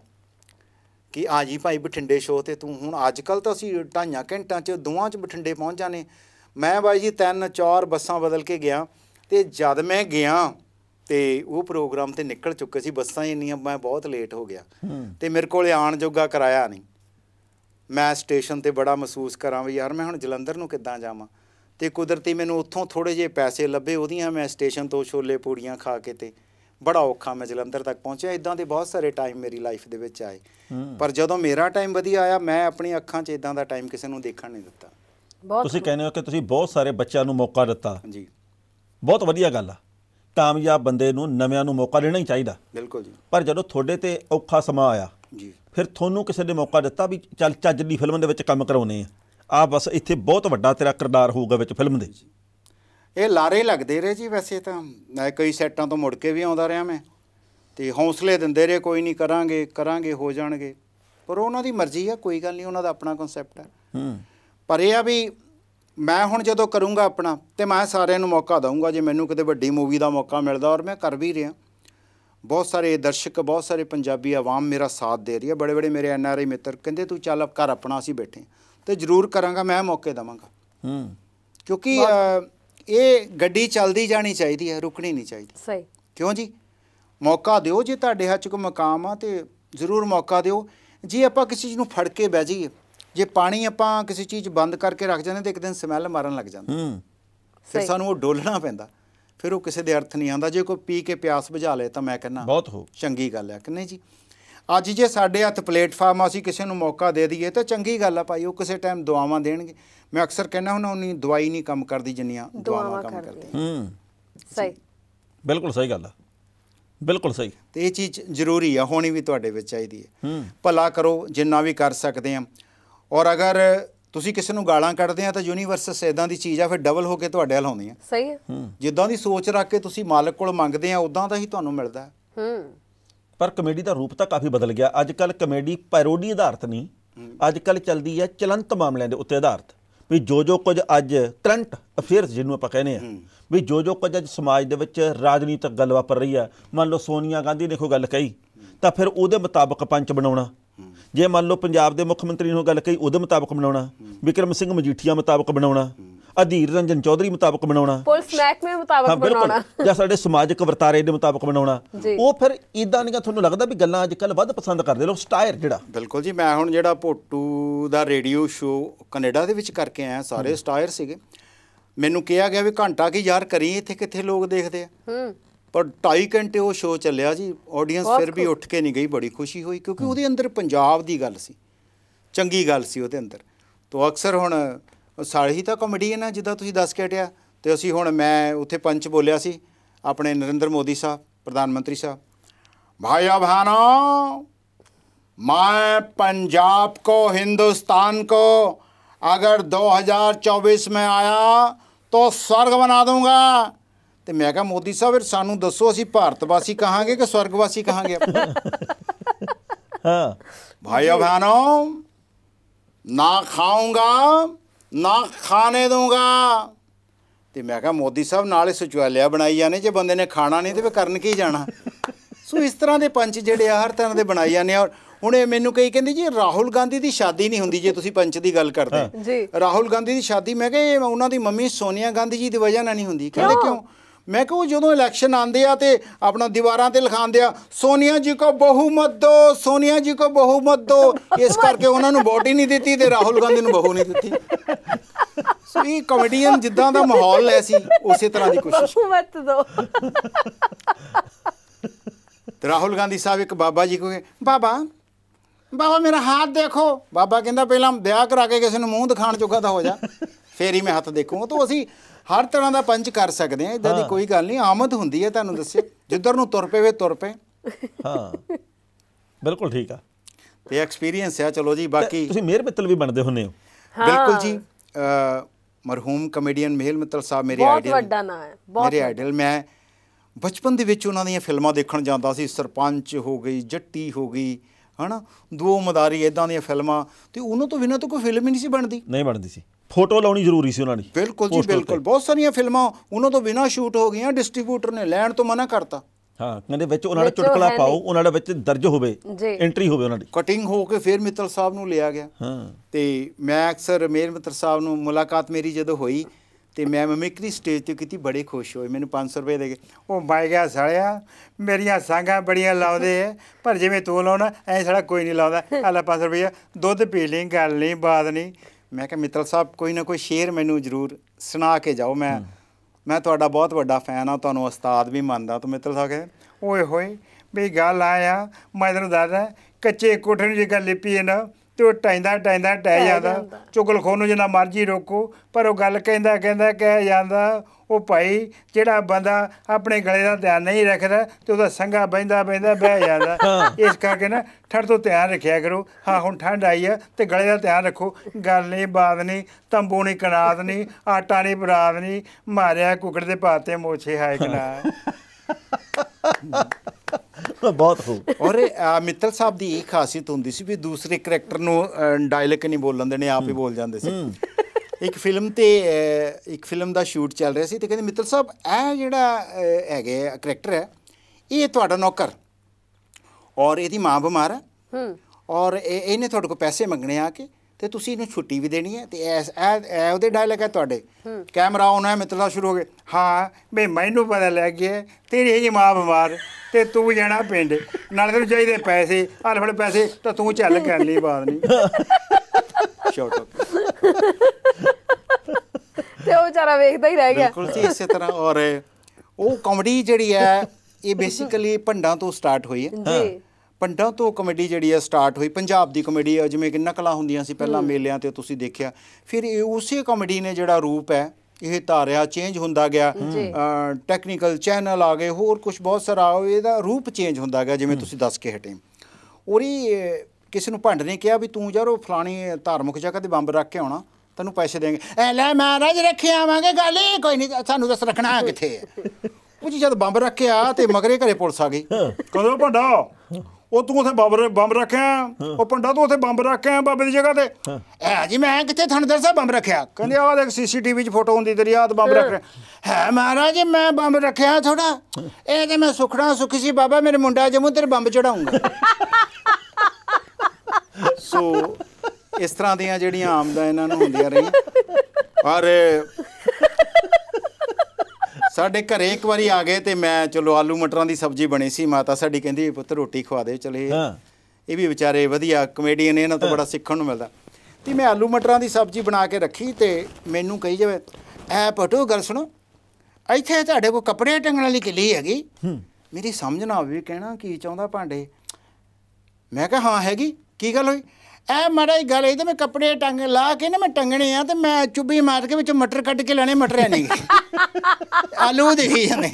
Speaker 2: ਕਿ ਆ ਜੀ ਭਾਈ ਬਠਿੰਡੇ ਸ਼ੋਅ ਤੇ ਤੂੰ ਹੁਣ ਅੱਜ ਕੱਲ ਤਾਂ ਅਸੀਂ ਢਾਈਆਂ ਘੰਟਾਂ 'ਚ ਦੋਵਾਂ 'ਚ ਬਠਿੰਡੇ ਪਹੁੰਚ ਜਾਣੇ ਮੈਂ ਬਾਈ ਜੀ ਤਿੰਨ ਚਾਰ ਬੱਸਾਂ ਬਦਲ ਕੇ ਗਿਆ ਤੇ ਜਦ ਮੈਂ ਗਿਆ ਤੇ ਉਹ ਪ੍ਰੋਗਰਾਮ ਤੇ ਨਿਕਲ ਚੁੱਕੇ ਸੀ ਬੱਸਾਂ ਇੰਨੀਆਂ ਮੈਂ ਬਹੁਤ ਲੇਟ ਹੋ ਗਿਆ ਤੇ ਮੇਰੇ ਕੋਲੇ ਆਣ ਜੋਗਾ ਕਰਾਇਆ ਨਹੀਂ ਮੈਂ ਸਟੇਸ਼ਨ ਤੇ ਬੜਾ ਮਹਿਸੂਸ ਕਰਾਂ ਵੀ ਯਾਰ ਮੈਂ ਹੁਣ ਜਲੰਧਰ ਨੂੰ ਕਿੱਦਾਂ ਜਾਵਾਂ ਤੇ ਕੁਦਰਤੀ ਮੈਨੂੰ ਉੱਥੋਂ ਥੋੜੇ ਜਿਹੇ ਪੈਸੇ ਲੱਭੇ ਉਹਦੀਆਂ ਮੈਂ ਸਟੇਸ਼ਨ ਤੋਂ ਛੋਲੇ ਪੂੜੀਆਂ ਖਾ ਕੇ ਤੇ ਬੜਾ ਔਖਾ ਮੈਂ ਜਲੰਧਰ ਤੱਕ ਪਹੁੰਚਿਆ ਇਦਾਂ ਦੇ ਬਹੁਤ ਸਾਰੇ ਟਾਈਮ ਮੇਰੀ ਲਾਈਫ ਦੇ ਵਿੱਚ ਆਏ ਪਰ ਜਦੋਂ ਮੇਰਾ ਟਾਈਮ ਵਧੀਆ ਆਇਆ ਮੈਂ ਆਪਣੀ ਅੱਖਾਂ 'ਚ ਇਦਾਂ ਦਾ ਟਾਈਮ ਕਿਸੇ ਨੂੰ ਦੇਖਣ ਨਹੀਂ ਦਿੱਤਾ ਤੁਸੀਂ
Speaker 1: ਕਹਿੰਦੇ ਹੋ ਕਿ ਤੁਸੀਂ ਬਹੁਤ ਸਾਰੇ ਬੱਚਿਆਂ ਨੂੰ ਮੌਕਾ ਦਿੱਤਾ ਜੀ ਬਹੁਤ ਵਧੀਆ ਗੱਲ ਆ ਕਾਮਯਾਬ ਬੰਦੇ ਨੂੰ ਨਵਿਆਂ ਨੂੰ ਮੌਕਾ ਦੇਣਾ ਹੀ ਚਾਹੀਦਾ ਬਿਲਕੁਲ ਜੀ ਪਰ ਜਦੋਂ ਤੁਹਾਡੇ ਤੇ ਔਖਾ ਸਮਾਂ ਆਇਆ ਜੀ ਫਿਰ ਤੁਹਾਨੂੰ ਕਿਸੇ ਨੇ ਮੌਕਾ ਦਿੱਤਾ ਵੀ ਚੱਲ ਚੱਜ ਦੀ ਫਿਲਮ ਦੇ ਵਿੱਚ ਕੰਮ ਕਰਾਉਨੇ ਆ ਆ ਬਸ ਇੱਥੇ ਬਹੁਤ ਵੱਡਾ ਤੇਰਾ ਕਿਰਦਾਰ ਹੋਊਗਾ ਵਿੱਚ ਫਿਲਮ ਦੇ
Speaker 2: ਇਹ ਲਾਰੇ ਲੱਗਦੇ ਰਹੇ ਜੀ ਵੈਸੇ ਤਾਂ ਮੈਂ ਕਈ ਸੈਟਾਂ ਤੋਂ ਮੁੜ ਕੇ ਵੀ ਆਉਂਦਾ ਰਿਹਾ ਮੈਂ ਤੇ ਹੌਸਲੇ ਦਿੰਦੇ ਰਹੇ ਕੋਈ ਨਹੀਂ ਕਰਾਂਗੇ ਕਰਾਂਗੇ ਹੋ ਜਾਣਗੇ ਪਰ ਉਹਨਾਂ ਦੀ ਮਰਜ਼ੀ ਆ ਕੋਈ ਗੱਲ ਨਹੀਂ ਉਹਨਾਂ ਦਾ ਆਪਣਾ ਕਨਸੈਪਟ ਆ ਹੂੰ ਪਰ ਇਹ ਆ ਵੀ ਮੈਂ ਹੁਣ ਜਦੋਂ ਕਰੂੰਗਾ ਆਪਣਾ ਤੇ ਮੈਂ ਸਾਰਿਆਂ ਨੂੰ ਮੌਕਾ ਦਊਂਗਾ ਜੇ ਮੈਨੂੰ ਕਿਤੇ ਵੱਡੀ ਮੂਵੀ ਦਾ ਮੌਕਾ ਮਿਲਦਾ ਔਰ ਮੈਂ ਕਰ ਵੀ ਰਿਹਾ ਬਹੁਤ ਸਾਰੇ ਦਰਸ਼ਕ ਬਹੁਤ ਸਾਰੇ ਪੰਜਾਬੀ ਆਵਾਮ ਮੇਰਾ ਸਾਥ ਦੇ ਰਹੀ ਹੈ ਬੜੇ ਬੜੇ ਮੇਰੇ ਐਨ ਆਰ ਆਈ ਮਿੱਤਰ ਕਹਿੰਦੇ ਤੂੰ ਚੱਲ ਘਰ ਆਪਣਾ ਅਸੀਂ ਬੈਠੇ ਤੇ ਜ਼ਰੂਰ ਕਰਾਂਗਾ ਮੈਂ ਮੌਕੇ ਦਵਾਂਗਾ ਹੂੰ ਕਿਉਂਕਿ ਇਹ ਗੱਡੀ ਚੱਲਦੀ ਜਾਣੀ ਚਾਹੀਦੀ ਹੈ ਰੁਕਣੀ ਨਹੀਂ ਚਾਹੀਦੀ ਸਹੀ ਕਿਉਂ ਜੀ ਮੌਕਾ ਦਿਓ ਜੇ ਤੁਹਾਡੇ ਹੱਥ 'ਚ ਮਕਾਮ ਆ ਤੇ ਜ਼ਰੂਰ ਮੌਕਾ ਦਿਓ ਜੇ ਆਪਾਂ ਕਿਸੇ ਚੀਜ਼ ਨੂੰ ਫੜ ਕੇ ਬਹਿ ਜਾਈਏ ਜੇ ਪਾਣੀ ਆਪਾਂ ਕਿਸੇ ਚੀਜ਼ ਬੰਦ ਕਰਕੇ ਰੱਖ ਜਾਂਦੇ ਤੇ ਇੱਕ ਦਿਨ ਸਮੈਲ ਮਾਰਨ ਲੱਗ ਜਾਂਦਾ ਹੂੰ ਫਿਰ ਸਾਨੂੰ ਉਹ ਡੋਲਣਾ ਪੈਂਦਾ ਫਿਰ ਉਹ ਕਿਸੇ ਦੇ ਅਰਥ ਨਹੀਂ ਆਉਂਦਾ ਜੇ ਕੋਈ ਪੀ ਕੇ ਪਿਆਸ ਬੁਝਾ ਲੇ ਤਾਂ ਮੈਂ ਕਹਿੰਨਾ ਬਹੁਤ ਹੋ ਚੰਗੀ ਗੱਲ ਹੈ ਕਿੰਨੇ ਜੀ ਅੱਜ ਜੇ ਸਾਡੇ ਹੱਥ ਪਲੇਟਫਾਰਮ ਅਸੀਂ ਕਿਸੇ ਨੂੰ ਮੌਕਾ ਦੇ ਦਈਏ ਤਾਂ ਚੰਗੀ ਗੱਲ ਆ ਭਾਈ ਉਹ ਕਿਸੇ ਟਾਈਮ ਦੁਆਵਾਂ ਦੇਣਗੇ ਮੈਂ ਅਕਸਰ ਕਹਿੰਦਾ ਹੁਣ ਉਹਨੀ ਦਵਾਈ ਨਹੀਂ ਕੰਮ ਕਰਦੀ ਜਿੰਨੀਆਂ ਦੁਆਵਾਂ ਕੰਮ ਕਰਦੀਆਂ ਹੂੰ ਸਹੀ ਬਿਲਕੁਲ ਸਹੀ ਗੱਲ ਆ ਬਿਲਕੁਲ ਸਹੀ ਤੇ ਇਹ ਚੀਜ਼ ਜ਼ਰੂਰੀ ਆ ਹੋਣੀ ਵੀ ਤੁਹਾਡੇ ਵਿੱਚ ਚਾਹੀਦੀ ਹੈ ਭਲਾ ਕਰੋ ਜਿੰਨਾ ਵੀ ਕਰ ਸਕਦੇ ਆ ਔਰ ਅਗਰ ਤੁਸੀਂ ਕਿਸੇ ਨੂੰ ਗਾਲਾਂ ਕੱਢਦੇ ਆ ਤਾਂ ਯੂਨੀਵਰਸਸ ਇਦਾਂ ਦੀ ਚੀਜ਼ ਆ ਫਿਰ ਡਬਲ ਹੋ ਕੇ ਤੁਹਾਡੇ ਹਲ ਆਉਂਦੀ ਆ ਸਹੀ ਹੈ ਜਿੱਦਾਂ ਦੀ ਸੋਚ ਰੱਖ ਕੇ ਤੁਸੀਂ ਮਾਲਕ ਕੋਲ ਮੰਗਦੇ ਆ ਉਦਾਂ ਦਾ ਹੀ ਤੁਹਾਨੂੰ ਮਿਲਦਾ
Speaker 3: ਹੂੰ
Speaker 1: ਪਰ ਕਮੇਡੀ ਦਾ ਰੂਪ ਤਾਂ ਕਾਫੀ ਬਦਲ ਗਿਆ ਅੱਜ ਕੱਲ ਕਮੇਡੀ ਪੈਰੋਡੀ ਆਧਾਰਿਤ ਨਹੀਂ ਅੱਜ ਕੱਲ ਚੱਲਦੀ ਹੈ ਚਲੰਤ ਮਾਮਲਿਆਂ ਦੇ ਉੱਤੇ ਆਧਾਰਿਤ ਵੀ ਜੋ ਜੋ ਕੁਝ ਅੱਜ ਕਰੰਟ ਅਫੇਅਰਸ ਜਿਹਨੂੰ ਆਪਾਂ ਕਹਿੰਦੇ ਆ ਵੀ ਜੋ ਜੋ ਕੁਝ ਅੱਜ ਸਮਾਜ ਦੇ ਵਿੱਚ ਰਾਜਨੀਤਿਕ ਗੱਲ ਵਾਪਰ ਰਹੀ ਆ ਮੰਨ ਲਓ ਸੋਨੀਆ ਗਾਂਧੀ ਨੇ ਕੋਈ ਗੱਲ ਕਹੀ ਤਾਂ ਫਿਰ ਉਹਦੇ ਮੁਤਾਬਕ ਪੰਚ ਬਣਾਉਣਾ ਜੇ ਮੰਨ ਲਓ ਪੰਜਾਬ ਦੇ ਮੁੱਖ ਮੰਤਰੀ ਨੂੰ ਗੱਲ ਕਹੀ ਉਹਦੇ ਮੁਤਾਬਕ ਬਣਾਉਣਾ ਵਿਕਰਮ ਸਿੰਘ ਮਜੀਠੀਆ ਮੁਤਾਬਕ ਬਣਾਉਣਾ ਅਧੀਰ ਰੰਜਨ ਚੌਧਰੀ ਮੁਤਾਬਕ ਬਣਾਉਣਾ
Speaker 3: ਪੁਲਿਸ ਮਹਿਕਮੇ ਮੁਤਾਬਕ ਬਣਾਉਣਾ ਜਾਂ
Speaker 1: ਸਾਡੇ ਸਮਾਜਿਕ ਵਰਤਾਰੇ ਦੇ ਮੁਤਾਬਕ ਬਣਾਉਣਾ ਉਹ ਫਿਰ ਇਦਾਂ ਨਹੀਂ ਤੁਹਾਨੂੰ ਲੱਗਦਾ ਵੀ ਗੱਲਾਂ ਅੱਜ ਕੱਲ ਵੱਧ ਪਸੰਦ ਕਰਦੇ ਲੋਕ ਸਟਾਇਰ ਜਿਹੜਾ
Speaker 2: ਬਿਲਕੁਲ ਜੀ ਮੈਂ ਹੁਣ ਜਿਹੜਾ ਪੋਟੂ ਦਾ ਰੇਡੀਓ ਸ਼ੋਅ ਕੈਨੇਡਾ ਦੇ ਵਿੱਚ ਕਰਕੇ ਆਇਆ ਸਾਰੇ ਸਟਾਇਰ ਸੀਗੇ ਮੈਨੂੰ ਕਿਹਾ ਗਿਆ ਵੀ ਘੰਟਾ ਕੀ ਯਾਰ ਕਰੀ ਇੱਥੇ ਕਿੱਥੇ ਲੋਕ ਦੇਖਦੇ ਆ ਹੂੰ ਪਰ 2.5 ਘੰਟੇ ਉਹ ਸ਼ੋਅ ਚੱਲਿਆ ਜੀ ਆਡੀਅנס ਫਿਰ ਵੀ ਉੱਠ ਕੇ ਨਹੀਂ ਗਈ ਬੜੀ ਖੁਸ਼ੀ ਹੋਈ ਕਿਉਂਕਿ ਉਹਦੇ ਅੰਦਰ ਪੰਜਾਬ ਦੀ ਗੱਲ ਸੀ ਚੰਗੀ ਗੱਲ ਸੀ ਉਹਦੇ ਅੰਦਰ ਤੋਂ ਅਕਸਰ ਹੁਣ ਸਾਲੀ ਤਾਂ ਕਮੇਡੀਅਨ ਆ ਜਿੱਦਾਂ ਤੁਸੀਂ ਦੱਸ ਕੇ ਟਿਆ ਤੇ ਅਸੀਂ ਹੁਣ ਮੈਂ ਉੱਥੇ ਪੰਚ ਬੋਲਿਆ ਸੀ ਆਪਣੇ ਨਰਿੰਦਰ ਮੋਦੀ ਸਾਹਿਬ ਪ੍ਰਧਾਨ ਮੰਤਰੀ ਸਾਹਿਬ ਭਾਈਆ ਭਾਨੋ ਮੈਂ ਪੰਜਾਬ ਕੋ ਹਿੰਦੁਸਤਾਨ ਕੋ ਅਗਰ 2024 ਮੈਂ ਆਇਆ ਤੋ ਸਵਰਗ ਬਣਾ ਦੂੰਗਾ ਤੇ ਮੈਂ ਕਿਹਾ ਮੋਦੀ ਸਾਹਿਬ ਫਿਰ ਸਾਨੂੰ ਦੱਸੋ ਅਸੀਂ ਭਾਰਤ ਵਾਸੀ ਕਹਾਂਗੇ ਕਿ ਸਵਰਗ ਵਾਸੀ ਕਹਾਂਗੇ ਹਾਂ ਭਾਈ ਭਾਨੋ ਨਾ ਖਾਉਂਗਾ ਨਾ ਖਾਣੇ ਦੂੰਗਾ ਤੇ ਮੈਂ ਕਿਹਾ ਮੋਦੀ ਸਾਹਿਬ ਨਾਲੇ ਸੁਚਵਾਲਿਆ ਬਣਾਈ ਜਾਣੇ ਜੇ ਬੰਦੇ ਨੇ ਖਾਣਾ ਨਹੀਂ ਤੇ ਫਿਰ ਕਰਨ ਕੀ ਜਾਣਾ ਸੋ ਇਸ ਤਰ੍ਹਾਂ ਦੇ ਪੰਚ ਜਿਹੜੇ ਆ ਹਰ ਤਰ੍ਹਾਂ ਦੇ ਬਣਾਈ ਜਾਂਦੇ ਆ ਹੁਣ ਇਹ ਮੈਨੂੰ ਕਈ ਕਹਿੰਦੇ ਜੀ ਰਾਹੁਲ ਗਾਂਧੀ ਦੀ ਸ਼ਾਦੀ ਨਹੀਂ ਹੁੰਦੀ ਜੇ ਤੁਸੀਂ ਪੰਚ ਦੀ ਗੱਲ ਕਰਦੇ ਰਾਹੁਲ ਗਾਂਧੀ ਦੀ ਸ਼ਾਦੀ ਮੈਂ ਕਿਹਾ ਉਹਨਾਂ ਦੀ ਮੰਮੀ ਸੋਨੀਆ ਗਾਂਧੀ ਜੀ ਦੀ ਵਜ੍ਹਾ ਨਾਲ ਨਹੀਂ ਹੁੰਦੀ ਕਹਿੰਦੇ ਕਿਉਂ ਮੈਂ ਕਹੂੰ ਜਦੋਂ ਇਲੈਕਸ਼ਨ ਆਂਦੇ ਆ ਤੇ ਆਪਣਾ ਦੀਵਾਰਾਂ ਤੇ ਲਿਖਾਉਂਦੇ ਆ ਸੋਨੀਆ ਜੀ ਕੋ ਬਹੁਮਤ ਦੋ ਸੋਨੀਆ ਜੀ ਕੋ ਬਹੁਮਤ ਦੋ ਇਸ ਕਰਕੇ ਉਹਨਾਂ ਨੂੰ ਵੋਟ ਹੀ ਨਹੀਂ ਦਿੱਤੀ ਤੇ ਰਾਹੁਲ ਗਾਂਧੀ ਨੂੰ ਬਹੁ ਨਹੀਂ ਦਿੱਤੀ ਸੋ ਇਹ ਕਮੇਡੀਅਨ ਜਿੱਦਾਂ ਦਾ ਮਾਹੌਲ ਲੈ ਸੀ ਉਸੇ ਤਰ੍ਹਾਂ ਦੀ ਕੋਸ਼ਿਸ਼ ਬਹੁਮਤ ਦੋ ਤੇ ਰਾਹੁਲ ਗਾਂਧੀ ਸਾਹਿਬ ਇੱਕ ਬਾਬਾ ਜੀ ਕੋਗੇ ਬਾਬਾ ਬਾਬਾ ਮੇਰਾ ਹੱਥ ਦੇਖੋ ਬਾਬਾ ਕਹਿੰਦਾ ਪਹਿਲਾਂ ਵਿਆਹ ਕਰਾ ਕੇ ਕਿਸੇ ਨੂੰ ਮੂੰਹ ਦਿਖਾਣ ਚੁੱਕਾ ਤਾਂ ਹੋ ਜਾ ਫੇਰ ਹੀ ਮੈਂ ਹੱਥ ਦੇਖੂਗਾ ਤੋਂ ਅਸੀਂ ਹਰ ਤਰ੍ਹਾਂ ਦਾ ਪੰਚ ਕਰ ਸਕਦੇ ਆ ਇਦਾਂ ਦੀ ਕੋਈ ਗੱਲ ਨਹੀਂ ਆਮਦ ਹੁੰਦੀ ਹੈ ਤੁਹਾਨੂੰ ਦੱਸਿਆ ਜਿੱਧਰ ਨੂੰ ਤੁਰ ਪਵੇ ਤੁਰ ਪੇ ਹਾਂ ਬਿਲਕੁਲ ਠੀਕ ਆ ਤੇ ਐਕਸਪੀਰੀਅੰਸ ਆ ਚਲੋ ਜੀ ਬਾਕੀ ਤੁਸੀਂ ਮੇਰ ਮਿੱਤਲ ਵੀ ਬਣਦੇ ਹੁੰਨੇ ਹੋ ਬਿਲਕੁਲ ਜੀ ਮਰਹੂਮ ਕਮੇਡੀਅਨ ਮਹਿਲ ਮਿੱਤਲ ਸਾਹਿਬ ਮੇਰੇ ਆਈਡਲ ਬਹੁਤ
Speaker 3: ਵੱਡਾ ਨਾਮ ਹੈ ਮੇਰੇ ਆਈਡਲ
Speaker 2: ਮੈਂ ਬਚਪਨ ਦੇ ਵਿੱਚ ਉਹਨਾਂ ਦੀਆਂ ਫਿਲਮਾਂ ਦੇਖਣ ਜਾਂਦਾ ਸੀ ਸਰਪੰਚ ਹੋ ਗਈ ਜੱਟੀ ਹੋ ਗਈ ਹਨਾ ਦੋ ਮਦਾਰੀ ਇਦਾਂ ਦੀਆਂ ਫਿਲਮਾਂ ਤੇ ਉਹਨਾਂ ਤੋਂ ਬਿਨਾਂ ਤਾਂ ਕੋਈ ਫਿਲਮ ਹੀ ਨਹੀਂ ਸੀ ਬਣਦੀ ਨਹੀਂ ਬਣਦੀ ਸੀ ਫੋਟੋ ਲਾਉਣੀ ਜ਼ਰੂਰੀ ਸੀ ਉਹਨਾਂ ਦੀ ਬਿਲਕੁਲ ਜੀ ਬਿਲਕੁਲ ਬਹੁਤ ਸਾਰੀਆਂ ਫਿਲਮਾਂ ਉਹਨਾਂ ਤੋਂ ਬਿਨਾਂ ਸ਼ੂਟ ਹੋ ਗਈਆਂ ਡਿਸਟ੍ਰੀਬਿਊਟਰ ਨੇ ਲੈਣ ਤੋਂ ਮਨਾ ਕਰਤਾ ਹਾਂ ਕਹਿੰਦੇ ਵਿੱਚ ਉਹਨਾਂ ਦਾ ਚੁਟਕਲਾ ਪਾਓ ਉਹਨਾਂ
Speaker 1: ਦੇ ਵਿੱਚ ਦਰਜ ਹੋਵੇ ਐਂਟਰੀ ਹੋਵੇ ਉਹਨਾਂ ਦੀ
Speaker 2: ਕਟਿੰਗ ਹੋ ਕੇ ਫਿਰ ਮਿੱਤਲ ਸਾਹਿਬ ਨੂੰ ਲਿਆ ਗਿਆ ਹਾਂ ਤੇ ਮੈਂ ਅਕਸਰ ਮੇਰ ਮਿੱਤਲ ਸਾਹਿਬ ਨੂੰ ਮੁਲਾਕਾਤ ਮੇਰੀ ਜਦੋਂ ਹੋਈ ਤੇ ਮੈਂ ਮਿਮਿਕਰੀ ਸਟੇਜ ਤੇ ਕੀਤੀ ਬੜੇ ਖੁਸ਼ ਹੋਏ ਮੈਨੂੰ 500 ਰੁਪਏ ਦੇ ਗਏ ਉਹ ਮੈਂ ਗਿਆ ਸਾਲਿਆ ਮੇਰੀਆਂ ਸਾਂਗਾਂ ਬੜੀਆਂ ਲਾਉਂਦੇ ਐ ਪਰ ਜਿਵੇਂ ਤੂੰ ਲਾਉਣਾ ਐ ਸਾਲਾ ਕੋਈ ਨਹੀਂ ਲਾਉਂਦਾ ਆਲਾ 500 ਰੁਪਏ ਦੁੱਧ ਪੀ ਲਈ ਗੱਲ ਨਹੀਂ ਬਾਤ ਨਹੀਂ ਮੈਂ ਕਿਹਾ ਮਿੱਤਲ ਸਾਹਿਬ ਕੋਈ ਨਾ ਕੋਈ ਸ਼ੇਰ ਮੈਨੂੰ ਜ਼ਰੂਰ ਸੁਣਾ ਕੇ ਜਾਓ ਮੈਂ ਮੈਂ ਤੁਹਾਡਾ ਬਹੁਤ ਵੱਡਾ ਫੈਨ ਆ ਤੁਹਾਨੂੰ ਉਸਤਾਦ ਵੀ ਮੰਨਦਾ ਤੂੰ ਮਿੱਤਲ ਸਾਹਿਬ ਕਹੇ ਓਏ ਹੋਏ ਵੀ ਗੱਲ ਆਇਆ ਮੈਂ ਤੈਨੂੰ ਦੱਸਦਾ ਕੱਚੇ ਕੋਠੇ ਨੂੰ ਜੇ ਗੱਲ ਲਿਪੀ ਨਾ ਤੇ ਟੈਂਦਾ ਟੈਂਦਾ ਟਹਿ ਜਾਂਦਾ ਚੁਗਲ ਨੂੰ ਜਿੰਨਾ ਮਰਜੀ ਰੋਕੋ ਪਰ ਉਹ ਗੱਲ ਕਹਿੰਦਾ ਕਹਿੰਦਾ ਕਹਿ ਜਾਂਦਾ ਉਹ ਭਾਈ ਜਿਹੜਾ ਬੰਦਾ ਆਪਣੇ ਗਲੇ ਦਾ ਧਿਆਨ ਨਹੀਂ ਰੱਖਦਾ ਤੇ ਉਹਦਾ ਸੰਗਾ ਬੈਂਦਾ ਬੈਂਦਾ ਬਹਿ ਜਾਂਦਾ ਇਸ ਕਰਕੇ ਨਾ ਠੜ ਤੋਂ ਧਿਆਨ ਰੱਖਿਆ ਕਰੋ ਹਾਂ ਹੁਣ ਠੰਡ ਆਈ ਆ ਤੇ ਗਲੇ ਦਾ ਧਿਆਨ ਰੱਖੋ ਗੱਲ ਨਹੀਂ ਬਾਤ ਨਹੀਂ ਤੰਬੂ ਨਹੀਂ ਕਨਾਦ ਨਹੀਂ ਆਟਾ ਨਹੀਂ ਬਰਾਦ ਨਹੀਂ ਮਾਰਿਆ ਕੁਕੜ ਦੇ ਪਾਤੇ ਮੋਛੇ ਹਾਇਕ ਨਾ ਬਹੁਤ ਹੋ ਔਰ ਮਿੱਤਲ ਸਾਹਿਬ ਦੀ ਇੱਕ ਖਾਸੀਅਤ ਹੁੰਦੀ ਸੀ ਵੀ ਦੂਸਰੇ ਕੈਰੈਕਟਰ ਨੂੰ ਡਾਇਲੌਗ ਨਹੀਂ ਬੋਲਣ ਦੇਣੇ ਆਪ ਹੀ ਬੋਲ ਜਾਂਦੇ ਸੀ ਇੱਕ ਫਿਲਮ ਤੇ ਇੱਕ ਫਿਲਮ ਦਾ ਸ਼ੂਟ ਚੱਲ ਰਿਹਾ ਸੀ ਤੇ ਕਹਿੰਦੇ ਮਿੱਤਲ ਸਾਹਿਬ ਇਹ ਜਿਹੜਾ ਹੈਗੇ ਕੈਰੈਕਟਰ ਹੈ ਇਹ ਤੁਹਾਡਾ ਨੌਕਰ ਔਰ ਇਹਦੀ ਮਾਂ ਬਿਮਾਰ ਹੈ ਔਰ ਇਹਨੇ ਤੁਹਾਡੇ ਕੋਲ ਪੈਸੇ ਮੰਗਣੇ ਆ ਕੇ ਤੇ ਤੁਸੀਂ ਇਹਨੂੰ ਛੁੱਟੀ ਵੀ ਦੇਣੀ ਹੈ ਤੇ ਐਸ ਐ ਉਹਦੇ ਡਾਇਲੌਗ ਹੈ ਤੁਹਾਡੇ ਕੈਮਰਾ ਆਉਣਾ ਹੈ ਸਾਹਿਬ ਸ਼ੁਰੂ ਹੋ ਗਏ ਹਾਂ ਬਈ ਮੈਨੂੰ ਪਤਾ ਲੱਗ ਗਿਆ ਤੇਰੀ ਇਹ ਮਾਂ ਬਿਮਾਰ ਤੇ ਤੂੰ ਜਾਣਾ ਪਿੰਡ ਨਾਲੇ ਤੈਨੂੰ ਚਾਹੀਦੇ ਪੈਸੇ ਹਲ ਫੜ ਪੈਸੇ ਤਾਂ ਤੂੰ ਚੱਲ ਕਰ ਲਈ ਬਾਤ ਨਹੀਂ ਸ਼ਾਟ
Speaker 3: ਤੇ ਉਹ ਵਿਚਾਰਾ ਵੇਖਦਾ ਹੀ ਰਹਿ ਗਿਆ ਬਿਲਕੁਲ ਜੀ ਇਸੇ
Speaker 2: ਤਰ੍ਹਾਂ ਔਰ ਉਹ ਕਾਮੇਡੀ ਜਿਹੜੀ ਹੈ ਇਹ ਬੇਸਿਕਲੀ ਭੰਡਾਂ ਤੋਂ ਸਟਾਰਟ ਹੋਈ ਹੈ ਜੀ ਪੰਡਾਂ ਤੋਂ ਕਮੇਡੀ ਜਿਹੜੀ ਹੈ ਸਟਾਰਟ ਹੋਈ ਪੰਜਾਬ ਦੀ ਕਮੇਡੀ ਜਿਵੇਂ ਕਿ ਨਕਲਾਂ ਹੁੰਦੀਆਂ ਸੀ ਪਹਿਲਾਂ ਮੇਲਿਆਂ ਤੇ ਤੁਸੀਂ ਦੇਖਿਆ ਫਿਰ ਇਹ ਉਸੇ ਕਮੇਡੀ ਨੇ ਜਿਹੜਾ ਰੂਪ ਹੈ ਇਹ ਧਾਰਿਆ ਚੇਂਜ ਹੁੰਦਾ ਗਿਆ ਟੈਕਨੀਕਲ ਚੈਨਲ ਆ ਗਏ ਹੋਰ ਕੁਝ ਬਹੁਤ ਸਾਰਾ ਇਹਦਾ ਰੂਪ ਚੇਂਜ ਹੁੰਦਾ ਗਿਆ ਜਿਵੇਂ ਤੁਸੀਂ ਦੱਸ ਕੇ ਹਟੇ ਉਰੀ ਕਿਸੇ ਨੂੰ ਭੰਡ ਨੇ ਕਿਹਾ ਵੀ ਤੂੰ ਯਾਰ ਉਹ ਫਲਾਣੀ ਧਾਰਮਿਕ ਜਗ੍ਹਾ ਤੇ ਬੰਬ ਰੱਖ ਕੇ ਆਉਣਾ ਤੈਨੂੰ ਪੈਸੇ ਦੇਣਗੇ ਐ ਲੈ ਮਹਾਰਾਜ ਰੱਖੇ ਆਵਾਂਗੇ ਗੱਲ ਇਹ ਕੋਈ ਨਹੀਂ ਸਾਨੂੰ ਦੱਸ ਰੱਖਣਾ ਕਿੱਥੇ ਉਹ ਜਦ ਬੰਬ ਰੱਖਿਆ ਤੇ ਮਗਰੇ ਘਰੇ ਪੁਲਿਸ ਆ ਗਈ ਕਦੋਂ ਭੰਡਾ ਉਹ ਤੂੰ ਉਥੇ ਬੰਬ ਬੰਬ ਰੱਖਿਆ ਉਹ ਪੰਡਾ ਤੂੰ ਉਥੇ ਬੰਬ ਰੱਖਿਆ ਬਾਬੇ ਦੀ ਜਗ੍ਹਾ ਤੇ ਹੈ ਜੀ ਮੈਂ ਕਿੱਥੇ ਥਣਦਰ ਸਾਹਿਬ ਬੰਬ ਰੱਖਿਆ ਕਹਿੰਦੇ ਆਹ ਦੇਖ ਸੀਸੀਟੀਵੀ 'ਚ ਫੋਟੋ ਹੁੰਦੀ ਤੇਰੀ ਆਹ ਬੰਬ ਰੱਖ ਰਿਹਾ ਹੈ ਮਹਾਰਾਜ ਮੈਂ ਬੰਬ ਰੱਖਿਆ ਥੋੜਾ ਇਹ ਤੇ ਮੈਂ ਸੁਖਣਾ ਸੁਖੀ ਸੀ ਬਾਬਾ ਮੇਰੇ ਮੁੰਡਾ ਜਮੂ ਤੇਰੇ ਬੰਬ ਚੜਾਉਂਗਾ ਸੋ ਇਸ ਤਰ੍ਹਾਂ ਦੀਆਂ ਜਿਹੜੀਆਂ ਆਮਦਾਂ ਇਹਨਾਂ ਨੂੰ ਹੁੰਦੀਆਂ ਰਹੀਆਂ ਔਰ ਸਾਡੇ ਘਰੇ ਇੱਕ ਵਾਰੀ ਆ ਗਏ ਤੇ ਮੈਂ ਚਲੋ ਆਲੂ ਮਟਰਾਂ ਦੀ ਸਬਜ਼ੀ ਬਣੀ ਸੀ ਮਾਤਾ ਸਾਡੀ ਕਹਿੰਦੀ ਪੁੱਤ ਰੋਟੀ ਖਵਾ ਦੇ ਚਲੇ ਇਹ ਵੀ ਵਿਚਾਰੇ ਵਧੀਆ ਕਮੇਡੀਅਨ ਇਹਨਾਂ ਤੋਂ ਬੜਾ ਸਿੱਖਣ ਨੂੰ ਮਿਲਦਾ ਤੇ ਮੈਂ ਆਲੂ ਮਟਰਾਂ ਦੀ ਸਬਜ਼ੀ ਬਣਾ ਕੇ ਰੱਖੀ ਤੇ ਮੈਨੂੰ ਕਹੀ ਜਾਵੇ ਐ ਪਟੋ ਗੱਲ ਸੁਣੋ ਇੱਥੇ ਤੁਹਾਡੇ ਕੋ ਕੱਪੜੇ ਟੰਗਣ ਵਾਲੀ ਕਿੱਲੀ ਹੈਗੀ
Speaker 1: ਮੇਰੀ
Speaker 2: ਸਮਝ ਨਾ ਆਵੇ ਕਹਿਣਾ ਕੀ ਚਾਹੁੰਦਾ ਭਾਂਡੇ ਮੈਂ ਕਿਹਾ ਹਾਂ ਹੈਗੀ ਕੀ ਗੱਲ ਹੋਈ ਐ ਮੜਾ ਹੀ ਗੱਲ ਤੇ ਮੈਂ ਕੱਪੜੇ ਟੰਗ ਲਾ ਕੇ ਨਾ ਮੈਂ ਟੰਗਣੇ ਆ ਤੇ ਮੈਂ ਚੁੱਭੀ ਮਾਰ ਕੇ ਵਿੱਚ ਮਟਰ ਕੱਢ ਕੇ ਲੈਣੇ ਮਟਰ ਨਹੀਂ ਆਲੂ ਦੇਖੀ ਜਾਂਦੇ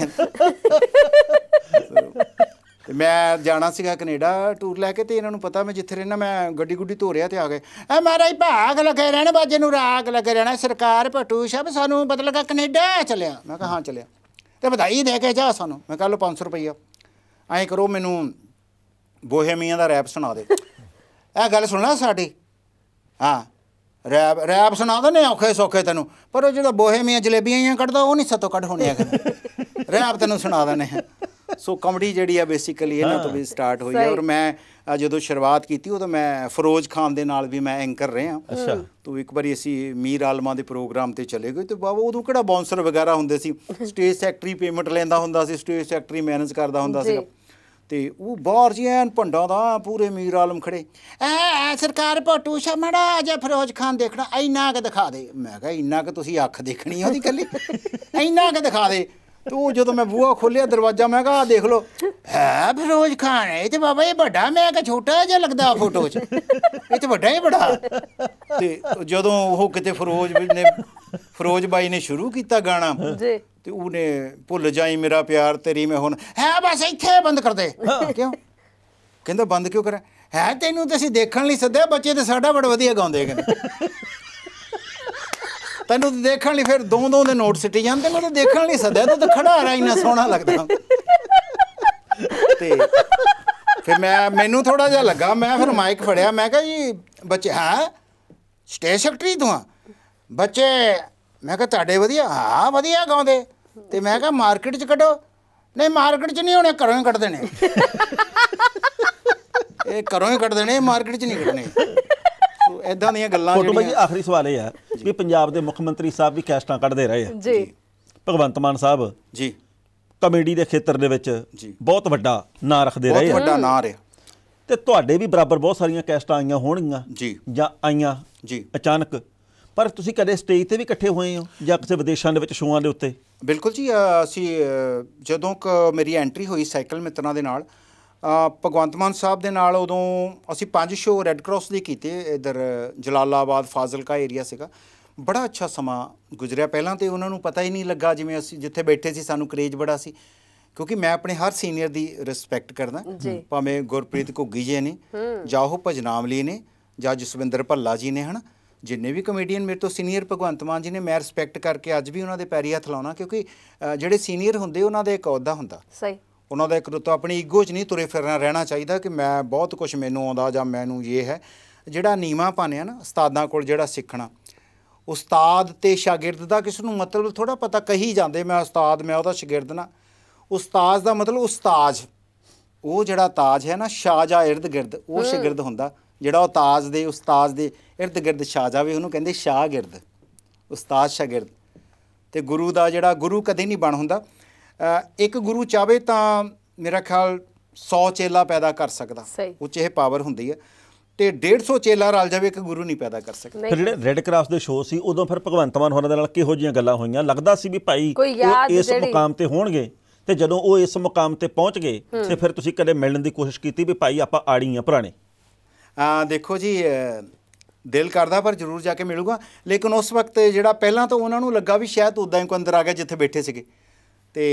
Speaker 2: ਤੇ ਮੈਂ ਜਾਣਾ ਸੀਗਾ ਕੈਨੇਡਾ ਟੂਰ ਲੈ ਕੇ ਤੇ ਇਹਨਾਂ ਨੂੰ ਪਤਾ ਮੈਂ ਜਿੱਥੇ ਰਹਿਣਾ ਮੈਂ ਗੱਡੀ ਗੁੱਡੀ ਧੋ ਰਿਆ ਤੇ ਆ ਗਏ ਐ ਮਹਾਰਾਜ ਭਾਗ ਲੱਗੇ ਰਹਿਣ ਬਾਜੇ ਨੂੰ ਰਾਗ ਲੱਗੇ ਰਹਿਣਾ ਸਰਕਾਰ ਪਟੂ ਸ਼ਬ ਸਾਨੂੰ ਬਦਲ ਕੇ ਕੈਨੇਡਾ ਚਲਿਆ ਮੈਂ ਕਿਹਾ ਹਾਂ ਚਲਿਆ ਤੇ ਵਧਾਈ ਦੇ ਕੇ ਜਾ ਸਾਨੂੰ ਮੈਂ ਕੱਲ 500 ਰੁਪਈਆ ਐਂ ਕਰੋ ਮੈਨੂੰ ਬੋਹੇਮੀਆਂ ਦਾ ਰੈਪ ਸੁਣਾ ਦੇ ਇਹ ਗੱਲ ਸੁਣਨਾ ਸਾਡੀ ਹਾਂ ਰੈਪ ਰੈਪ ਸੁਣਾਉਂਦੇ ਨੇ ਔਖੇ ਸੌਖੇ ਤੈਨੂੰ ਪਰ ਉਹ ਜਿਹੜਾ ਬੋਹੇ ਮੀਆਂ ਜਲੇਬੀਆਂ ਹੀ ਕੱਢਦਾ ਉਹ ਨਹੀਂ ਸਤੋਂ ਕੱਢ ਹੋਣੀ ਆ ਰੈਪ ਤੈਨੂੰ ਸੁਣਾਉਂਦੇ ਨੇ ਸੋ ਕਾਮੇਡੀ ਜਿਹੜੀ ਆ ਬੇਸਿਕਲੀ ਇਹਨਾਂ ਤੋਂ ਵੀ ਸਟਾਰਟ ਹੋਈ ਹੈ ਔਰ ਮੈਂ ਜਦੋਂ ਸ਼ੁਰੂਆਤ ਕੀਤੀ ਉਦੋਂ ਮੈਂ ਫਰੋਜ਼ ਖਾਨ ਦੇ ਨਾਲ ਵੀ ਮੈਂ ਐਂਕਰ ਰਹੇ ਹਾਂ ਅੱਛਾ ਤੂੰ ਇੱਕ ਵਾਰੀ ਅਸੀਂ ਮੀਰ ਆਲਮਾ ਦੇ ਪ੍ਰੋਗਰਾਮ ਤੇ ਚਲੇ ਗਏ ਤੇ ਬਾਬਾ ਉਦੋਂ ਕਿਹੜਾ ਬਾਉਂਸਰ ਵਗੈਰਾ ਹੁੰਦੇ ਸੀ ਸਟੇਜ ਸੈਕਟਰੀ ਪੇਮੈਂਟ ਲੈਂਦਾ ਹੁੰਦਾ ਸੀ ਸਟੇਜ ਸੈਕਟਰੀ ਮੈਨੇਜ ਕਰਦਾ ਹੁੰਦਾ ਸੀ ਤੇ ਉਹ ਬਾਹਰ ਜੀ ਐਨ ਭੰਡਾ ਦਾ ਪੂਰੇ ਮੀਰ ਆਲਮ ਖੜੇ ਐ ਐ ਸਰਕਾਰ ਭਟੂ ਸ਼ਮੜਾ ਅਜੇ ਫਿਰੋਜ਼ ਖਾਨ ਦੇਖਣਾ ਇੰਨਾ ਕਿ ਦਿਖਾ ਦੇ ਮੈਂ ਕਿਹਾ ਇੰਨਾ ਕਿ ਤੁਸੀਂ ਅੱਖ ਦੇਖਣੀ ਉਹਦੀ ਕੱਲੀ ਇੰਨਾ ਕਿ ਦਿਖਾ ਦੇ ਤੂੰ ਜਦੋਂ ਮੈਂ ਬੂਹਾ ਖੋਲਿਆ ਦਰਵਾਜ਼ਾ ਮੈਂ ਕਿਹਾ ਦੇਖ ਲੋ ਐ ਫਿਰੋਜ਼ ਖਾਨ ਇਹ ਤੇ ਬਾਬਾ ਇਹ ਵੱਡਾ ਮੈਂ ਕਿ ਛੋਟਾ ਜਿਹਾ ਲੱਗਦਾ ਫੋਟੋ 'ਚ ਇਹ ਤੇ ਵੱਡਾ ਹੀ ਵੱਡਾ ਤੇ ਜਦੋਂ ਉਹ ਕਿਤੇ ਫਿਰੋਜ਼ ਨੇ ਫਰੋਜ਼ ਬਾਈ ਨੇ ਸ਼ੁਰੂ ਕੀਤਾ ਗਾਣਾ ਜੀ ਤੇ ਉਹਨੇ ਭੁੱਲ ਜਾਈ ਮੇਰਾ ਪਿਆਰ ਤੇਰੀ ਮੈਂ ਹੁਣ ਹੈ ਬਸ ਇੱਥੇ ਬੰਦ ਕਰ ਦੇ ਕਿਉਂ ਕਹਿੰਦਾ ਬੰਦ ਕਿਉਂ ਕਰਾਂ ਹੈ ਤੈਨੂੰ ਤੇ ਅਸੀਂ ਦੇਖਣ ਲਈ ਸੱਦਿਆ ਬੱਚੇ ਤੇ ਸਾਡਾ ਬੜਾ ਵਧੀਆ ਗਾਉਂਦੇ ਕਹਿੰਦੇ ਤੈਨੂੰ ਤੇ ਦੇਖਣ ਲਈ ਫਿਰ ਦੋ ਦੋ ਦੇ ਨੋਟ ਸਿੱਟੇ ਜਾਂਦੇ ਮੈਂ ਤੇ ਦੇਖਣ ਲਈ ਸੱਦਿਆ ਤੂੰ ਤਾਂ ਖੜਾ ਰਿਹਾ ਇੰਨਾ ਸੋਹਣਾ ਲੱਗਦਾ ਤੇ ਫਿਰ ਮੈਂ ਮੈਨੂੰ ਥੋੜਾ ਜਿਹਾ ਲੱਗਾ ਮੈਂ ਫਿਰ ਮਾਈਕ ਫੜਿਆ ਮੈਂ ਕਿਹਾ ਜੀ ਬੱਚੇ ਹਾਂ ਸਟੇਜ ਸੈਕਟਰੀ ਤੂੰ ਬੱਚੇ ਮੈਂ ਕਿਹਾ ਤੁਹਾਡੇ ਵਧੀਆ ਆ ਵਧੀਆ ਗਾਉਂਦੇ ਤੇ ਮੈਂ ਕਿਹਾ ਮਾਰਕੀਟ 'ਚ ਕੱਢੋ ਨਹੀਂ ਮਾਰਕੀਟ 'ਚ ਨਹੀਂ ਹੋਣੇ ਘਰੋਂ ਹੀ ਕੱਢ ਦੇਣੇ ਇਹ ਘਰੋਂ ਹੀ ਕੱਢ ਦੇਣੇ ਮਾਰਕੀਟ 'ਚ ਨਹੀਂ ਕੱਢਣੇ ਸੋ ਐਦਾਂ ਦੀਆਂ ਗੱਲਾਂ ਜਿਹੜੀਆਂ ਫੋਟੋ ਭਾਈ
Speaker 1: ਆਖਰੀ ਸਵਾਲ ਇਹ ਆ ਵੀ ਪੰਜਾਬ ਦੇ ਮੁੱਖ ਮੰਤਰੀ ਸਾਹਿਬ ਵੀ ਕੈਸਟਾਂ ਕੱਢਦੇ ਰਹੇ ਆ ਜੀ ਭਗਵੰਤ ਮਾਨ ਸਾਹਿਬ ਜੀ ਕਮੇਡੀ ਦੇ ਖੇਤਰ ਦੇ ਵਿੱਚ ਬਹੁਤ ਵੱਡਾ ਨਾਂ ਰੱਖਦੇ ਰਹੇ ਆ ਬਹੁਤ ਵੱਡਾ ਨਾਂ ਰਿਹਾ ਤੇ ਤੁਹਾਡੇ ਵੀ ਬਰਾਬਰ ਬਹੁਤ ਸਾਰੀਆਂ ਕੈਸਟਾਂ ਆਈਆਂ ਹੋਣਗੀਆਂ ਜੀ ਜਾਂ ਆਈਆਂ ਜੀ
Speaker 2: ਅਚਾਨਕ ਪਰ ਤੁਸੀਂ ਕਦੇ
Speaker 1: ਸਟੇਜ ਤੇ ਵੀ ਇਕੱਠੇ
Speaker 2: ਹੋਏ ਹੋ ਜਾਂ ਕਿਸੇ
Speaker 1: ਵਿਦੇਸ਼ਾਂ ਦੇ ਵਿੱਚ ਸ਼ੋਆਂ ਦੇ ਉੱਤੇ
Speaker 2: ਬਿਲਕੁਲ ਜੀ ਅਸੀਂ ਜਦੋਂ ਮੇਰੀ ਐਂਟਰੀ ਹੋਈ ਸਾਈਕਲ ਮਿੱਤਰਾਂ ਦੇ ਨਾਲ ਭਗਵੰਤ ਮਾਨ ਸਾਹਿਬ ਦੇ ਨਾਲ ਉਦੋਂ ਅਸੀਂ ਪੰਜ ਸ਼ੋਅ ਰੈੱਡ ਕਰਾਸ ਦੇ ਕੀਤੇ ਇਧਰ ਜਲਾਲਾਬਾਦ ਫਾਜ਼ਿਲਕਾ ਏਰੀਆ ਸੀਗਾ ਬੜਾ ਅੱਛਾ ਸਮਾਂ ਗੁਜ਼ਰਿਆ ਪਹਿਲਾਂ ਤੇ ਉਹਨਾਂ ਨੂੰ ਪਤਾ ਹੀ ਨਹੀਂ ਲੱਗਾ ਜਿਵੇਂ ਅਸੀਂ ਜਿੱਥੇ ਬੈਠੇ ਸੀ ਸਾਨੂੰ ਕਰੇਜ ਬੜਾ ਸੀ ਕਿਉਂਕਿ ਮੈਂ ਆਪਣੇ ਹਰ ਸੀਨੀਅਰ ਦੀ ਰਿਸਪੈਕਟ ਕਰਦਾ ਭਾਵੇਂ ਗੁਰਪ੍ਰੀਤ ਘੁੱਗੀ ਜੀ ਨੇ ਜਾਂ ਉਹ ਭਜਨਾਮਲੀ ਨੇ ਜਾਂ ਜਸਵਿੰਦਰ ਭੱਲਾ ਜੀ ਨੇ ਹਨ ਜਿੰਨੇ ਵੀ ਕਮੇਡੀਅਨ ਮੇਰੇ ਤੋਂ ਸੀਨੀਅਰ ਭਗਵੰਤ ਮਾਨ ਜੀ ਨੇ ਮੈਂ ਰਿਸਪੈਕਟ ਕਰਕੇ ਅੱਜ ਵੀ ਉਹਨਾਂ ਦੇ ਪੈਰੀ ਹੱਥ ਲਾਉਣਾ ਕਿਉਂਕਿ ਜਿਹੜੇ ਸੀਨੀਅਰ ਹੁੰਦੇ ਉਹਨਾਂ ਦਾ ਇੱਕ ਅਹੁਦਾ ਹੁੰਦਾ ਸਹੀ ਉਹਨਾਂ ਦਾ ਇੱਕ ਰੁਤਬਾ ਆਪਣੀ ਈਗੋ 'ਚ ਨਹੀਂ ਤੁਰੇ ਫਿਰਨਾ ਰਹਿਣਾ ਚਾਹੀਦਾ ਕਿ ਮੈਂ ਬਹੁਤ ਕੁਝ ਮੈਨੂੰ ਆਉਂਦਾ ਜਾਂ ਮੈਨੂੰ ਇਹ ਹੈ ਜਿਹੜਾ ਨੀਵਾ ਪਾਣਿਆ ਨਾ ਉਸਤਾਦਾਂ ਕੋਲ ਜਿਹੜਾ ਸਿੱਖਣਾ ਉਸਤਾਦ ਤੇ ਸ਼ਾਗਿਰਦ ਦਾ ਕਿਸ ਨੂੰ ਮਤਲਬ ਥੋੜਾ ਪਤਾ ਕਹੀ ਜਾਂਦੇ ਮੈਂ ਉਸਤਾਦ ਮੈਂ ਉਹਦਾ ਸ਼ਾਗਿਰਦ ਨਾ ਉਸਤਾਦ ਦਾ ਮਤਲਬ ਉਸਤਾਜ ਉਹ ਜਿਹੜਾ ਤਾਜ ਹੈ ਨਾ ਸ਼ਾਜਾ ਇਰਦ ਗਿਰਦ ਉਹ ਸ਼ਾਗਿਰਦ ਹੁੰਦਾ ਜਿਹੜਾ ਉਹ ਤਾਜ ਦੇ ਉਸਤਾਦ ਦੇ ird gird ਛਾ ਜਾਵੇ ਉਹਨੂੰ ਕਹਿੰਦੇ ਸ਼ਾਗਿਰਦ ਉਸਤਾਦ ਸ਼ਾਗਿਰਦ ਤੇ ਗੁਰੂ ਦਾ ਜਿਹੜਾ ਗੁਰੂ ਕਦੇ ਨਹੀਂ ਬਣ ਹੁੰਦਾ ਇੱਕ ਗੁਰੂ ਚਾਵੇ ਤਾਂ ਮੇਰਾ ਖਿਆਲ 100 ਚੇਲਾ ਪੈਦਾ ਕਰ ਸਕਦਾ ਉਹ ਚ ਇਹ ਪਾਵਰ ਹੁੰਦੀ ਹੈ ਤੇ 150 ਚੇਲਾ ਰਲ ਜਾਵੇ ਇੱਕ ਗੁਰੂ ਨਹੀਂ ਪੈਦਾ ਕਰ ਸਕਦਾ ਜਿਹੜੇ
Speaker 1: ਰੈੱਡ ਕਰਾਸ ਦੇ ਸ਼ੋਅ ਸੀ ਉਦੋਂ ਫਿਰ ਭਗਵੰਤ ਮਾਨ ਹੋਰਾਂ ਦੇ ਨਾਲ ਕਿਹੋ ਜੀਆਂ ਗੱਲਾਂ ਹੋਈਆਂ ਲੱਗਦਾ ਸੀ ਵੀ ਭਾਈ ਇਸ ਮੁਕਾਮ ਤੇ ਹੋਣਗੇ ਤੇ ਜਦੋਂ ਉਹ ਇਸ ਮੁਕਾਮ ਤੇ ਪਹੁੰਚ ਗਏ ਤੇ ਫਿਰ ਤੁਸੀਂ ਕਦੇ ਮਿਲਣ ਦੀ ਕੋਸ਼ਿਸ਼
Speaker 2: ਕੀਤੀ ਵੀ ਭਾਈ ਆਪਾਂ ਆੜੀਆਂ ਪੁਰਾਣੇ ਦੇਖੋ ਜੀ ਦਿਲ ਕਰਦਾ ਪਰ ਜ਼ਰੂਰ ਜਾ ਕੇ ਮਿਲੂਗਾ ਲੇਕਿਨ ਉਸ ਵਕਤ ਜਿਹੜਾ ਪਹਿਲਾਂ ਤਾਂ ਉਹਨਾਂ ਨੂੰ ਲੱਗਾ ਵੀ ਸ਼ਾਇਦ ਉਦਾਂ ਹੀ ਕੋਈ ਅੰਦਰ ਆ ਗਿਆ ਜਿੱਥੇ ਬੈਠੇ ਸੀਗੇ ਤੇ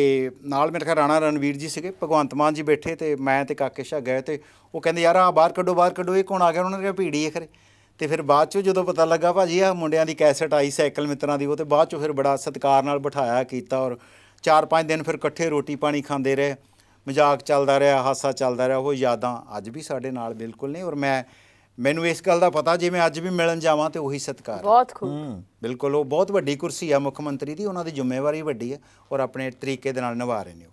Speaker 2: ਨਾਲ ਮੇਰੇ ਖਿਆਲ ਰਾਣਾ ਰਣਵੀਰ ਜੀ ਸੀਗੇ ਭਗਵੰਤ ਮਾਨ ਜੀ ਬੈਠੇ ਤੇ ਮੈਂ ਤੇ ਕਾਕੇ ਸ਼ਾ ਗਏ ਤੇ ਉਹ ਕਹਿੰਦੇ ਯਾਰ ਆ ਬਾਹਰ ਕੱਢੋ ਬਾਹਰ ਕੱਢੋ ਇਹ ਕੌਣ ਆ ਗਿਆ ਉਹਨਾਂ ਨੇ ਕਿਹਾ ਭੀੜੀ ਹੈ ਖਰੇ ਤੇ ਫਿਰ ਬਾਅਦ ਚੋਂ ਜਦੋਂ ਪਤਾ ਲੱਗਾ ਭਾਜੀ ਆ ਮੁੰਡਿਆਂ ਦੀ ਕੈਸਟ ਆਈ ਸਾਈਕਲ ਮਿੱਤਰਾਂ ਦੀ ਉਹ ਤੇ ਬਾਅਦ ਚੋਂ ਫਿਰ ਬੜਾ ਸਤਿਕਾਰ ਨਾਲ ਬਿਠਾਇਆ ਕੀਤਾ ਔਰ 4-5 ਦਿਨ ਫਿਰ ਇਕੱਠੇ ਰੋਟੀ ਪਾਣੀ ਖਾਂਦੇ ਰਹੇ ਮਜ਼ਾਕ ਚੱਲਦਾ ਰਿਹਾ ਹਾਸਾ ਚੱਲਦਾ ਰਿਹਾ ਉਹ ਯਾਦਾਂ ਅੱਜ ਵੀ ਸਾਡੇ ਨਾਲ ਬਿਲਕੁਲ ਨਹੀਂ ਔਰ ਮੈਂ ਮੈਨੂੰ ਇਸ ਗੱਲ ਦਾ ਪਤਾ ਜੇ ਮੈਂ ਅੱਜ ਵੀ ਮਿਲਣ ਜਾਵਾਂ ਤੇ ਉਹੀ ਸਤਕਾਰ ਬਹੁਤ ਖੂਬ ਬਿਲਕੁਲ ਉਹ ਬਹੁਤ ਵੱਡੀ ਕੁਰਸੀ ਆ ਮੁੱਖ ਮੰਤਰੀ ਦੀ ਉਹਨਾਂ ਦੀ ਜ਼ਿੰਮੇਵਾਰੀ ਵੱਡੀ ਹੈ ਔਰ ਆਪਣੇ ਤਰੀਕੇ ਦੇ ਨਾਲ ਨਿਭਾ ਰਹੇ ਨੇ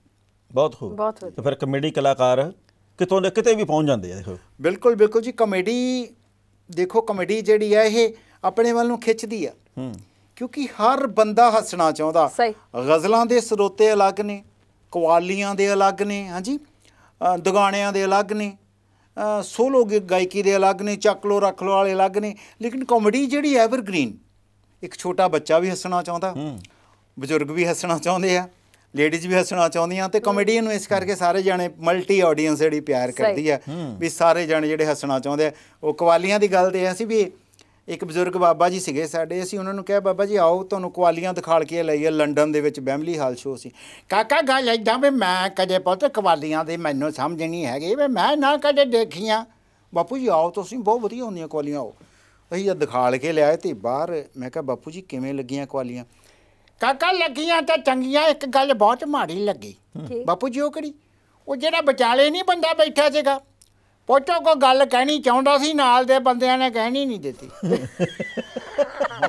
Speaker 2: ਬਹੁਤ ਖੂਬ ਤੇ ਫਿਰ ਕਮੇਡੀ ਕਲਾਕਾਰ ਕਿਤੋਂ ਦੇ ਕਿਤੇ ਵੀ ਪਹੁੰਚ ਜਾਂਦੇ ਆ ਦੇਖੋ ਬਿਲਕੁਲ ਬਿਲਕੁਲ ਜੀ ਕਮੇਡੀ ਦੇਖੋ ਕਮੇਡੀ ਜਿਹੜੀ ਆ ਇਹ ਆਪਣੇ ਵੱਲ ਨੂੰ ਖਿੱਚਦੀ ਆ ਕਿਉਂਕਿ ਹਰ ਬੰਦਾ ਹੱਸਣਾ ਚਾਹੁੰਦਾ ਗਜ਼ਲਾਂ ਦੇ ਸਰੋਤੇ ਅਲੱਗ ਨੇ ਕਵਾਲੀਆਂ ਦੇ ਅਲੱਗ ਨੇ ਹਾਂਜੀ ਦੁਗਾਣਿਆਂ ਦੇ ਅਲੱਗ ਨੇ ਸੋਲੋ ਗਾਇਕੀ ਦੇ ਅਲੱਗ ਨੇ ਚੱਕ ਲੋ ਰੱਖ ਲੋ ਵਾਲੇ ਅਲੱਗ ਨੇ ਲੇਕਿਨ ਕਾਮੇਡੀ ਜਿਹੜੀ ਐਵਰਗ੍ਰੀਨ ਇੱਕ ਛੋਟਾ ਬੱਚਾ ਵੀ ਹੱਸਣਾ ਚਾਹੁੰਦਾ ਬਜ਼ੁਰਗ ਵੀ ਹੱਸਣਾ ਚਾਹੁੰਦੇ ਆ ਲੇਡੀਜ਼ ਵੀ ਹੱਸਣਾ ਚਾਹੁੰਦੀਆਂ ਤੇ ਕਾਮੇਡੀਅਨ ਨੂੰ ਇਸ ਕਰਕੇ ਸਾਰੇ ਜਾਣੇ ਮਲਟੀ ਆਡੀਅנס ਜਿਹੜੀ ਪਿਆਰ ਕਰਦੀ ਆ ਵੀ ਸਾਰੇ ਜਾਣੇ ਜਿਹੜੇ ਹੱਸਣਾ ਚਾਹੁੰਦੇ ਆ ਉਹ ਕਵਾਲੀਆਂ ਦੀ ਗੱਲ ਤੇ ਆ ਸੀ ਵੀ ਇੱਕ ਬਜ਼ੁਰਗ ਬਾਬਾ ਜੀ ਸੀਗੇ ਸਾਡੇ ਅਸੀਂ ਉਹਨਾਂ ਨੂੰ ਕਿਹਾ ਬਾਬਾ ਜੀ ਆਓ ਤੁਹਾਨੂੰ ਕਵਾਲੀਆਂ ਦਿਖਾਲ ਕੇ ਲਈ ਲੰਡਨ ਦੇ ਵਿੱਚ ਬੈਮਲੀ ਹਾਲ ਸ਼ੋਅ ਸੀ ਕਾਕਾ ਗੱਲ ਐਦਾਂ ਵੀ ਮੈਂ ਕਦੇ ਪੁੱਤ ਕਵਾਲੀਆਂ ਦੇ ਮੈਨੂੰ ਸਮਝ ਨਹੀਂ ਹੈਗੇ ਵੀ ਮੈਂ ਨਾ ਕਦੇ ਦੇਖੀਆਂ ਬਾਪੂ ਜੀ ਆਓ ਤੁਸੀਂ ਬਹੁਤ ਵਧੀਆ ਹੁੰਦੀਆਂ ਕਵਾਲੀਆਂ ਉਹ ਅਸੀਂ ਜਦ ਦਿਖਾਲ ਕੇ ਲਿਆਏ ਤੇ ਬਾਹਰ ਮੈਂ ਕਿਹਾ ਬਾਪੂ ਜੀ ਕਿਵੇਂ ਲੱਗੀਆਂ ਕਵਾਲੀਆਂ ਕਾਕਾ ਲੱਗੀਆਂ ਤਾਂ ਚੰਗੀਆਂ ਇੱਕ ਗੱਲ ਬਹੁਤ ਮਾੜੀ ਲੱਗੀ ਬਾਪੂ ਜੀ ਉਹ ਕਿਹੜੀ ਉਹ ਜਿਹੜਾ ਵਿਚਾਲੇ ਨਹੀਂ ਬੰਦਾ ਬੈਠਾ ਸੀਗਾ ਉਹ ਤਾਂ ਕੋ ਗੱਲ ਕਹਿਣੀ ਚਾਹੁੰਦਾ ਸੀ ਨਾਲ ਦੇ ਬੰਦਿਆਂ ਨੇ ਕਹਿਣੀ ਨਹੀਂ ਦਿੱਤੀ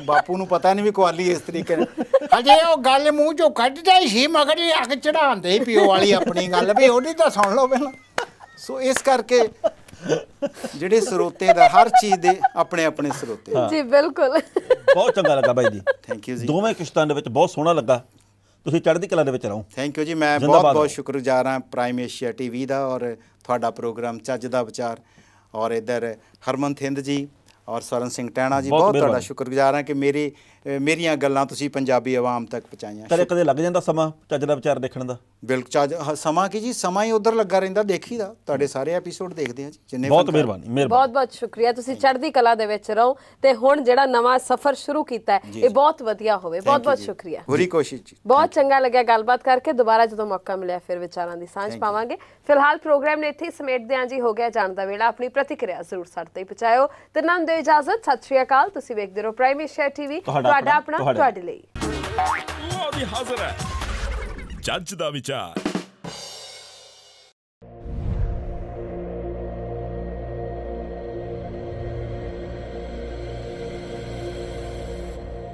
Speaker 2: ਬਾਪੂ ਨੂੰ ਪਤਾ ਨਹੀਂ ਵੀ ਕੁਆਲੀ ਇਸ ਤਰੀਕੇ ਨਾਲ ਅਜੇ ਉਹ ਗੱਲ ਮੂੰਹ ਚੋਂ ਕੱਢਦਾ ਹੀ ਸੀ ਮਗਰ ਇਹ ਅੱਗ ਚੜਾਉਂਦੇ ਪਿਓ ਵਾਲੀ ਆਪਣੀ ਗੱਲ ਵੀ ਉਹਦੀ ਤਾਂ ਸੁਣ ਲਓ ਪਹਿਲਾਂ ਸੋ ਇਸ ਕਰਕੇ ਜਿਹੜੇ ਸਰੋਤੇ ਦਾ ਹਰ ਚੀਜ਼ ਦੇ ਆਪਣੇ ਆਪਣੇ ਸਰੋਤੇ ਜੀ ਬਿਲਕੁਲ
Speaker 1: ਬਹੁਤ ਚੰਗਾ ਲੱਗਾ ਬਾਈ ਜੀ ਥੈਂਕ ਯੂ ਜੀ ਦੋਵੇਂ ਕਿਸ਼ਤਾਂ ਦੇ ਵਿੱਚ ਬਹੁਤ ਸੋਹਣਾ ਲੱਗਾ ਤੁਸੀਂ ਚੜ੍ਹਦੀ ਕਲਾ ਦੇ ਵਿੱਚ ਰਹੋ
Speaker 2: ਥੈਂਕ ਯੂ ਜੀ ਮੈਂ ਬਹੁਤ ਬਹੁਤ ਸ਼ੁਕਰਗੁਜ਼ਾਰ ਹਾਂ ਪ੍ਰਾਈਮ ਏਸ਼ੀਆ ਟੀਵੀ ਦਾ ਔਰ ਤੁਹਾਡਾ ਪ੍ਰੋਗਰਾਮ ਚੱਜ ਦਾ ਵਿਚਾਰ ਔਰ ਇਧਰ ਹਰਮਨ ਥਿੰਦ ਜੀ ਔਰ ਸਰਨ ਸਿੰਘ ਟੈਣਾ ਜੀ ਬਹੁਤ ਤੁਹਾਡਾ ਸ਼ੁਕਰਗੁਜ਼ਾਰ ਹਾਂ ਕਿ ਮੇਰੀ ਮੇਰੀਆਂ ਗੱਲਾਂ ਤੁਸੀਂ ਪੰਜਾਬੀ ਆਵਾਮ ਤੱਕ ਪਹੁੰਚਾਈਆਂ ਤੇਰੇ ਕਦੇ ਲੱਗ ਜਾਂਦਾ ਸਮਾਂ ਚੱਜ ਦਾ ਵਿਚਾਰ ਦੇਖਣ ਦਾ ਬਿਲਕੁਲ ਸਮਾਂ ਕੀ ਜੀ ਸਮਾਂ ਹੀ ਉਧਰ ਲੱਗਾ ਰਹਿੰਦਾ ਦੇਖੀਦਾ ਤੁਹਾਡੇ ਸਾਰੇ ਐਪੀਸੋਡ ਦੇਖਦੇ ਆ ਜੀ ਜਿੰਨੇ ਬਹੁਤ ਮਿਹਰਬਾਨੀ ਮਿਹਰਬਾਨੀ
Speaker 3: ਬਹੁਤ ਬਹੁਤ ਸ਼ੁਕਰੀਆ ਤੁਸੀਂ ਚੜ੍ਹਦੀ ਕਲਾ ਦੇ ਵਿੱਚ ਰਹੋ ਤੇ ਹੁਣ ਜਿਹੜਾ ਨਵਾਂ ਸਫ਼ਰ ਸ਼ੁਰੂ ਕੀਤਾ ਹੈ ਇਹ ਬਹੁਤ ਵਧੀਆ ਹੋਵੇ ਬਹੁਤ ਬਹੁਤ ਸ਼ੁਕਰੀਆ
Speaker 2: ਪੂਰੀ ਕੋਸ਼ਿਸ਼ ਜੀ
Speaker 3: ਬਹੁਤ ਚੰਗਾ ਲੱਗਿਆ ਗੱਲਬਾਤ ਕਰਕੇ ਦੁਬਾਰਾ ਜਦੋਂ ਮੌਕਾ ਮਿਲਿਆ ਫਿਰ ਵਿਚਾਰਾਂ ਦੀ ਸਾਂਝ ਪਾਵਾਂਗੇ ਫਿਲਹਾਲ ਪ੍ਰੋਗਰਾਮ ਨੇ ਇੱਥੇ ਸਮੇਟਦੇ ਆਂ ਜੀ ਹੋ ਗਿਆ ਜਾਣ ਦਾ ਵੇਲਾ ਆਪਣੀ ਪ੍ਰਤੀਕਿਰਿਆ ਜ਼ਰੂਰ ਸਾਡੇ ਤੇ ਪਹੁੰਚਾਇਓ ਤੇ ਨੰਦ ਦੇ ਇਜਾਜ਼ਤ ਸਤਿ ਸ਼੍ਰੀ ਅਕਾਲ ਤੁਸੀਂ ਵੇਖਦੇ ਰਹੋ ਪ੍ਰਾਈਮ ਏਸ਼ੀਆ ਟੀਵੀ ਤੁਹਾਡਾ ਆਪਣਾ ਤੁਹਾਡੇ ਲਈ
Speaker 1: ਉਹ ਵੀ ਹਾਜ਼ਰ ਹੈ ਜੱਜ ਦਾ ਵਿਚਾਰ